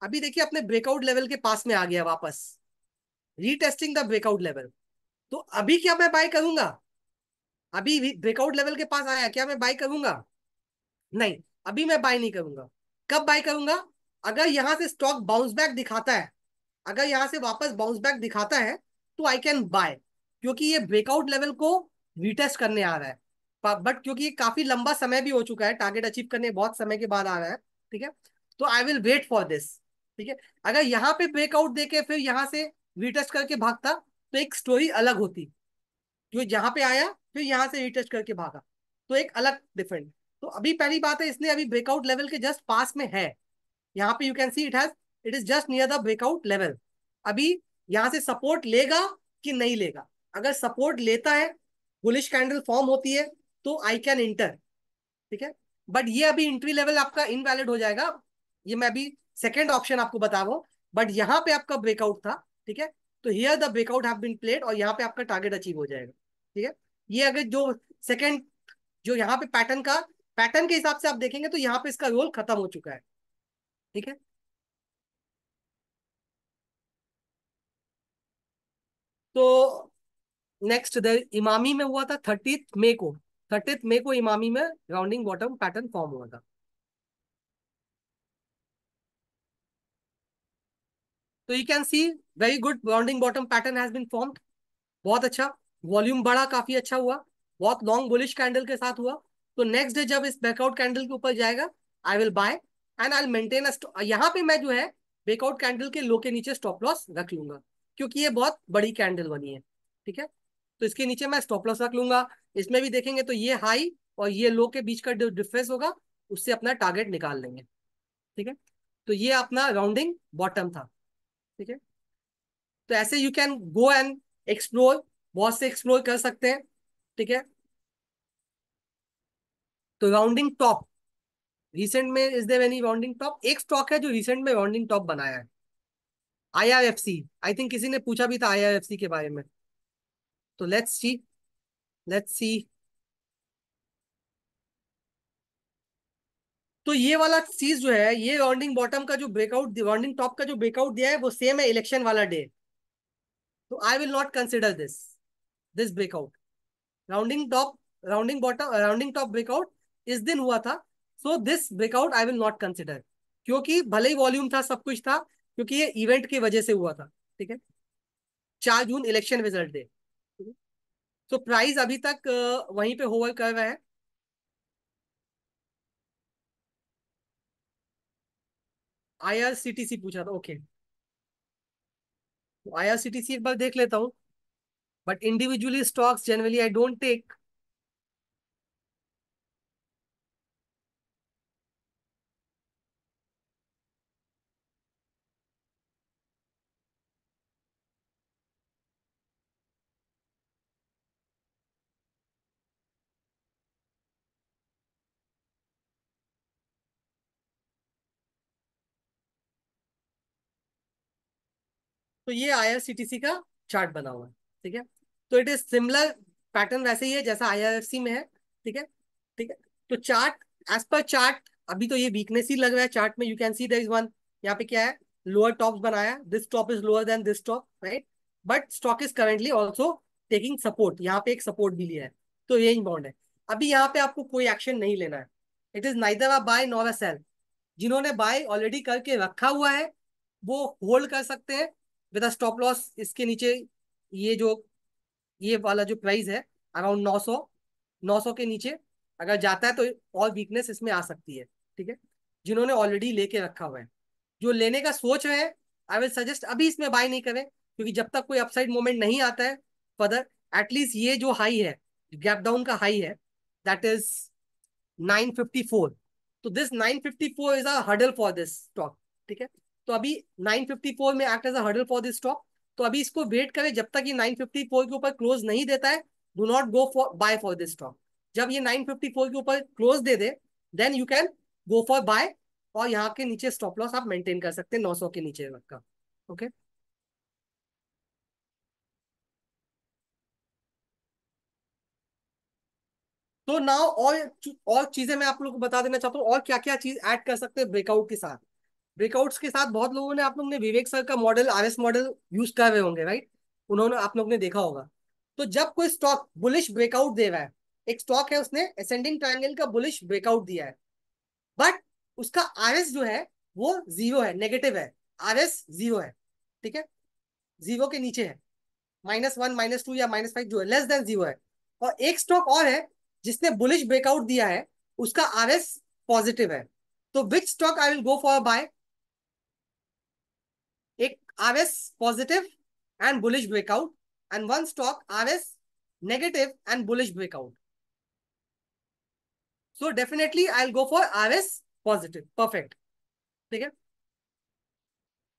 अभी देखिए अपने ब्रेकआउट लेवल के पास में आ गया वापस रीटेस्टिंग द ब्रेकआउट लेवल तो अभी क्या मैं बाय करूंगा अभी ब्रेकआउट लेवल के पास आया क्या मैं बाय करूंगा नहीं अभी मैं बाय नहीं करूंगा कब बाय करूंगा अगर यहाँ से स्टॉक बाउंस बैक दिखाता है अगर यहाँ से वापस बाउंस बैक दिखाता है तो आई कैन बाय क्योंकि ये ब्रेकआउट लेवल को रिटेस्ट करने आ रहा है बट क्योंकि ये काफी लंबा समय भी हो चुका है टारगेट अचीव करने बहुत समय के बाद आ रहा है ठीक है तो I will wait for this ठीक है अगर यहाँ पे ब्रेकआउट देके फिर यहाँ से रिटेस्ट करके भागता तो एक स्टोरी अलग होती जो यहाँ पे आया फिर यहाँ से रिटच करके भागा तो एक अलग डिफरेंट तो अभी पहली बात है इसने अभी ब्रेकआउट लेवल के जस्ट पास में है यहाँ पे you can see it has it is just near the breakout level अभी यहाँ से सपोर्ट लेगा कि नहीं लेगा अगर सपोर्ट लेता है बुलिश कैंडल फॉर्म होती है तो आई कैन इंटर ठीक है बट ये अभी इंट्री लेवल आपका इनवैलिड हो जाएगा ये मैं अभी सेकेंड ऑप्शन आपको बता रहा हूँ बट यहाँ पे आपका ब्रेकआउट था ठीक है तो here the breakout have been played और यहाँ पे आपका टारगेट अचीव हो जाएगा ठीक है ये अगर जो सेकेंड जो यहाँ पे पैटर्न का पैटर्न के हिसाब से आप देखेंगे तो यहाँ पे इसका रोल खत्म हो चुका है ठीक है तो नेक्स्ट इमामी में हुआ था थर्टी मे को थर्टी मे को इमामी में राउंडिंग बॉटम पैटर्न फॉर्म हुआ था तो you can see very good rounding bottom pattern has been form बहुत अच्छा वॉल्यूम बढ़ा काफी अच्छा हुआ बहुत लॉन्ग बुलिश कैंडल के साथ हुआ तो नेक्स्ट डे जब इस बैकआउट कैंडल के ऊपर जाएगा I will buy and I maintain यहाँ पे मैं जो है बेकआउट कैंडल के लो के नीचे स्टॉप लॉस रख लूंगा क्योंकि ये बहुत बड़ी कैंडल बनी है ठीक है तो इसके नीचे मैं स्टॉप लॉस रख लूंगा इसमें भी देखेंगे तो ये हाई और ये लो के बीच का डिफरेंस होगा उससे अपना टारगेट निकाल लेंगे ठीक है तो ये अपना राउंडिंग बॉटम था ठीक है तो ऐसे you can go and explore बहुत से एक्सप्लोर कर सकते हैं ठीक है तो राउंडिंग टॉप रिसेंट में is there any rounding top एक स्टॉक है जो रिसेंट में राउंडिंग टॉप बनाया है आईआरएफसी आई थिंक किसी ने पूछा भी था आईआरएफसी के बारे में तो लेट्स सी लेट्स सी तो ये वाला चीज जो है ये राउंडिंग बॉटम का जो ब्रेकआउट राउंडिंग टॉप का जो ब्रेकआउट दिया है वो सेम है इलेक्शन वाला डे तो I will not consider this this breakout rounding top rounding bottom rounding top breakout इस दिन हुआ था so this breakout I will not consider क्योंकि भले ही वॉल्यूम था सब कुछ था क्योंकि ये इवेंट की वजह से हुआ था ठीक है चार जून इलेक्शन रिजल्ट डे तो प्राइस अभी तक uh, वहीं पे होवर कर रहा है आई आर सी टी सी पूछा था okay I R C T C एक बार देख लेता हूं But individually stocks generally I don't take. तो ये आईआरसीटीसी का चार्ट बना हुआ है ठीक है तो इट इज सिमिलर पैटर्न वैसे ही है जैसा आईआरएफसी में है ठीक है ठीक है तो चार्ट एज पर चार्ट अभी तो ये वीकनेस ही लग रहा है चार्ट में you can see there is one यहाँ पे क्या है लोअर टॉप बनाया this top is lower than this top right but stock is currently also taking support यहाँ पे एक सपोर्ट भी लिया है तो रेंज बाउंड है अभी यहाँ पे आपको कोई एक्शन नहीं लेना है it is neither a buy nor a sell जिन्होंने बाय ऑलरेडी करके रखा हुआ है वो होल्ड कर सकते हैं विद स्टॉप लॉस इसके नीचे ये जो ये वाला जो प्राइस है अराउंड 900 900 के नीचे अगर जाता है तो और वीकनेस इसमें आ सकती है ठीक है जिन्होंने ऑलरेडी लेके रखा हुआ है जो लेने का सोच रहे हैं आई विल सजेस्ट अभी इसमें बाय नहीं करें क्योंकि जब तक कोई अपसाइड मोमेंट नहीं आता है फर्दर एटलीस्ट ये जो हाई है गैप डाउन का हाई है दैट इज 954 तो this 954 is a hurdle for this stock ठीक है तो अभी 954 में act as a hurdle for this stock तो अभी इसको वेट करें जब तक ये 954 के ऊपर क्लोज नहीं देता है do not go for buy for this stock जब ये 954 के ऊपर क्लोज दे दे then you can go for buy और यहाँ के नीचे स्टॉप लॉस आप मेंटेन कर सकते हैं सौ के नीचे का ओके तो नाउ और और चीजें मैं आप लोगों को बता देना चाहता हूँ और क्या क्या चीज ऐड कर सकते हैं ब्रेकआउट के साथ ब्रेकआउट्स के साथ बहुत लोगों ने आप लोग ने विवेक सर का model R S model use कर रहे होंगे राइट उन्होंने आप लोग ने देखा होगा तो जब कोई स्टॉक बुलिश ब्रेकआउट दे रहा है एक स्टॉक है उसने असेंडिंग ट्राइंगल का बुलिश ब्रेकआउट दिया है बट उसका आर एस जो है वो जीरो है नेगेटिव है आर एस जीरो है ठीक है जीरो के नीचे है माइनस वन माइनस टू या माइनस फाइव जो है लेस देन जीरो है और एक स्टॉक और है जिसने बुलिश ब्रेकआउट दिया है उसका आर एस पॉजिटिव है तो which stock I will go for buy RS positive and bullish breakout and one stock RS negative and bullish breakout. So definitely I'll go for RS positive. Perfect. ठीक है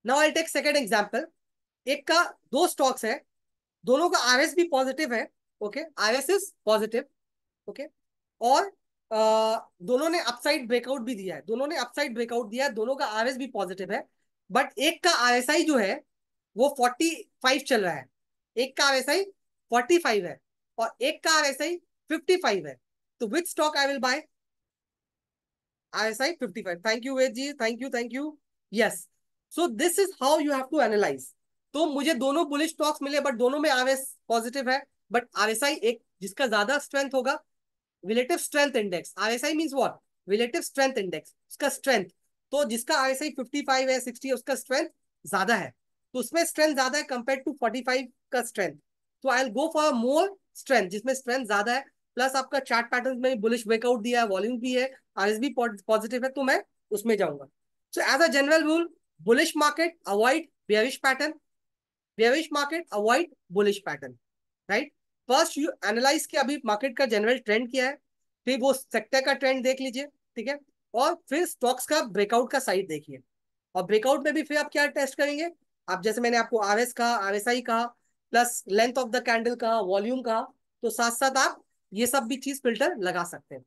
now I take second example एक का दो stocks है दोनों का R S भी positive है okay R S is positive okay और आ, दोनों ने अपसाइड ब्रेकआउट भी दिया है दोनों ने अपसाइड ब्रेकआउट दिया है दोनों का आर एस भी पॉजिटिव है बट एक का आर जो है वो फोर्टी फाइव चल रहा है एक का R S I forty five है और एक का R S I fifty five है तो with stock I will buy five thank you Ved ji thank you thank you yes so this is how you have to analyse तो मुझे दोनों bullish stocks मिले बट दोनों में आर एस पॉजिटिव है but R S I एक जिसका ज्यादा स्ट्रेंथ होगा relative strength index RSI mean what relative strength index उसका स्ट्रेंथ तो जिसका I S I fifty five है सिक्सटी है उसका स्ट्रेंथ ज्यादा है तो उसमें स्ट्रेंथ ज्यादा है कंपेयर टू फोर्टी फाइव का स्ट्रेंथ तो I go for more strength जिसमें स्ट्रेंथ ज्यादा है प्लस आपका चार्ट पैटर्न में बुलिश ब्रेकआउट दिया है वॉल्यूम भी है आर भी पॉजिटिव है तो मैं उसमें जाऊंगा so as a general rule bullish market avoid bearish pattern bearish market avoid bullish pattern right first you analyse किया अभी मार्केट का जनरल ट्रेंड क्या है फिर वो सेक्टर का ट्रेंड देख लीजिए ठीक है और फिर स्टॉक्स का ब्रेकआउट का साइड देखिए और ब्रेकआउट में भी फिर आप क्या टेस्ट करेंगे आप जैसे मैंने आपको आर एस कहा आर एस आई कहा plus length of the candle कहा वॉल्यूम कहा तो साथ साथ आप ये सब भी चीज फिल्टर लगा सकते हैं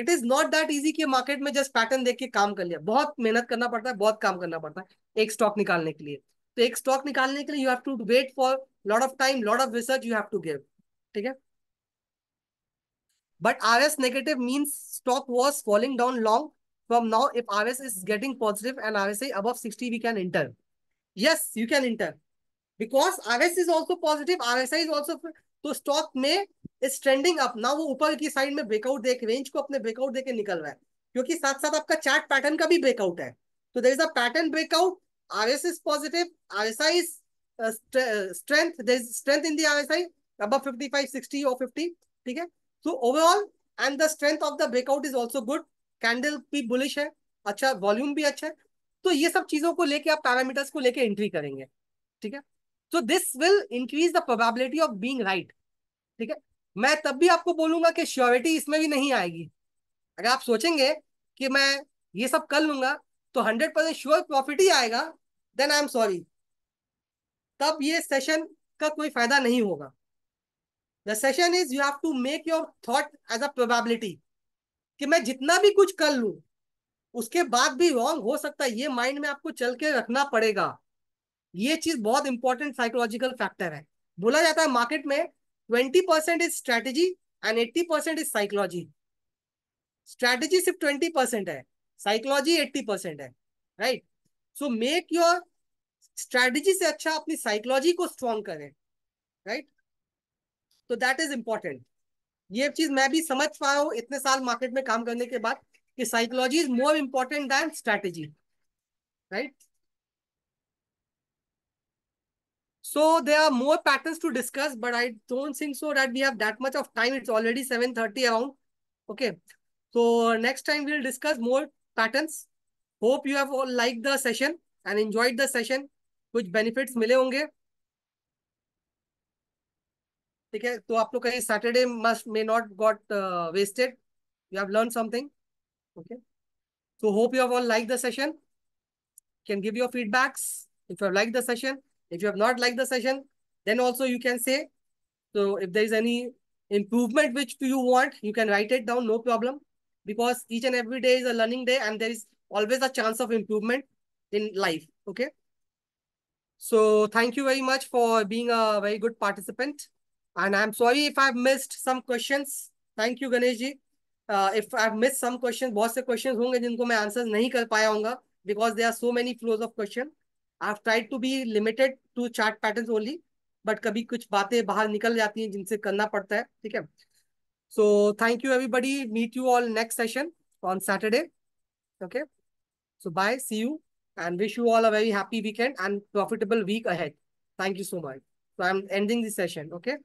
it is not that easy कि मार्केट में जस्ट पैटर्न देख के काम कर लिया बहुत मेहनत करना पड़ता है बहुत काम करना पड़ता है एक स्टॉक निकालने के लिए तो एक स्टॉक निकालने के लिए you have to wait for lot of time lot of research you have to give ठीक है but R S negative means stock was falling down long from now, if R S is getting positive and RSI above 60, we can enter. Yes, you can enter. Because R S is also positive, RSI is also... So stock may is trending up. Now, upper ki side mein breakout dekh, range ko apne breakout dekh nikal raha hai. Kyunki saath saath aapka chart pattern ka bhi breakout hai. So there is a pattern breakout. R S is positive. RSI is uh, uh, strength. There is strength in the RSI. Above 55, 60 or 50. Okay? So overall, and the strength of the breakout is also good. Candle भी bullish है अच्छा volume भी अच्छा है तो ये सब चीजों को लेके आप पैरामीटर्स को लेके एंट्री करेंगे ठीक है तो this will increase the probability of being right ठीक है मैं तब भी आपको बोलूंगा कि श्योरिटी इसमें भी नहीं आएगी अगर आप सोचेंगे कि मैं ये सब कर लूंगा तो हंड्रेड परसेंट श्योर प्रॉफिट ही आएगा देन आई एम सॉरी तब ये सेशन का कोई फायदा नहीं होगा the session is you have to make your thought as a probability कि मैं जितना भी कुछ कर लू उसके बाद भी रॉन्ग हो सकता है ये माइंड में आपको चल के रखना पड़ेगा ये चीज बहुत इंपॉर्टेंट साइकोलॉजिकल फैक्टर है बोला जाता है मार्केट में twenty percent is strategy and eighty percent is psychology strategy सिर्फ ट्वेंटी परसेंट है साइकोलॉजी एट्टी परसेंट है right so make your strategy से अच्छा अपनी साइकोलॉजी को स्ट्रॉन्ग करें राइट तो दैट इज इंपॉर्टेंट ये चीज मैं भी समझ पाया हूँ इतने साल मार्केट में काम करने के बाद कि psychology is more important than strategy right So there are more patterns to discuss, but I don't think so that we have that much of time. It's already 7.30 around. Okay. So next time we'll discuss more patterns. Hope you have all liked the session and enjoyed the session. Which benefits mile honge. ठीक है तो आप लोग का ये Saturday must may not got wasted you have okay so hope you have all liked the session can give your feedbacks if you have liked the session if you have not liked the session then also you can say so if there is any improvement which you want you can write it down no problem because each and every day is a learning day and there is always a chance of improvement in life okay so thank you very much for being a very good participant And I'm sorry if I've missed some questions. Thank you, Ganesh ji. Uh, if I've missed some questions, bahut se questions honge jinko main answers nahi kar paya होऊंगा because there are so many flows of question. I've tried to be limited to chart patterns only, but kabhi kuch baatein bahar nikal jati hain jinse karna padta hai theek hai So thank you everybody. Meet you all next session on Saturday. Okay. So bye. See you and wish you all a very happy weekend and profitable week ahead. Thank you so much. So I'm ending the session. Okay.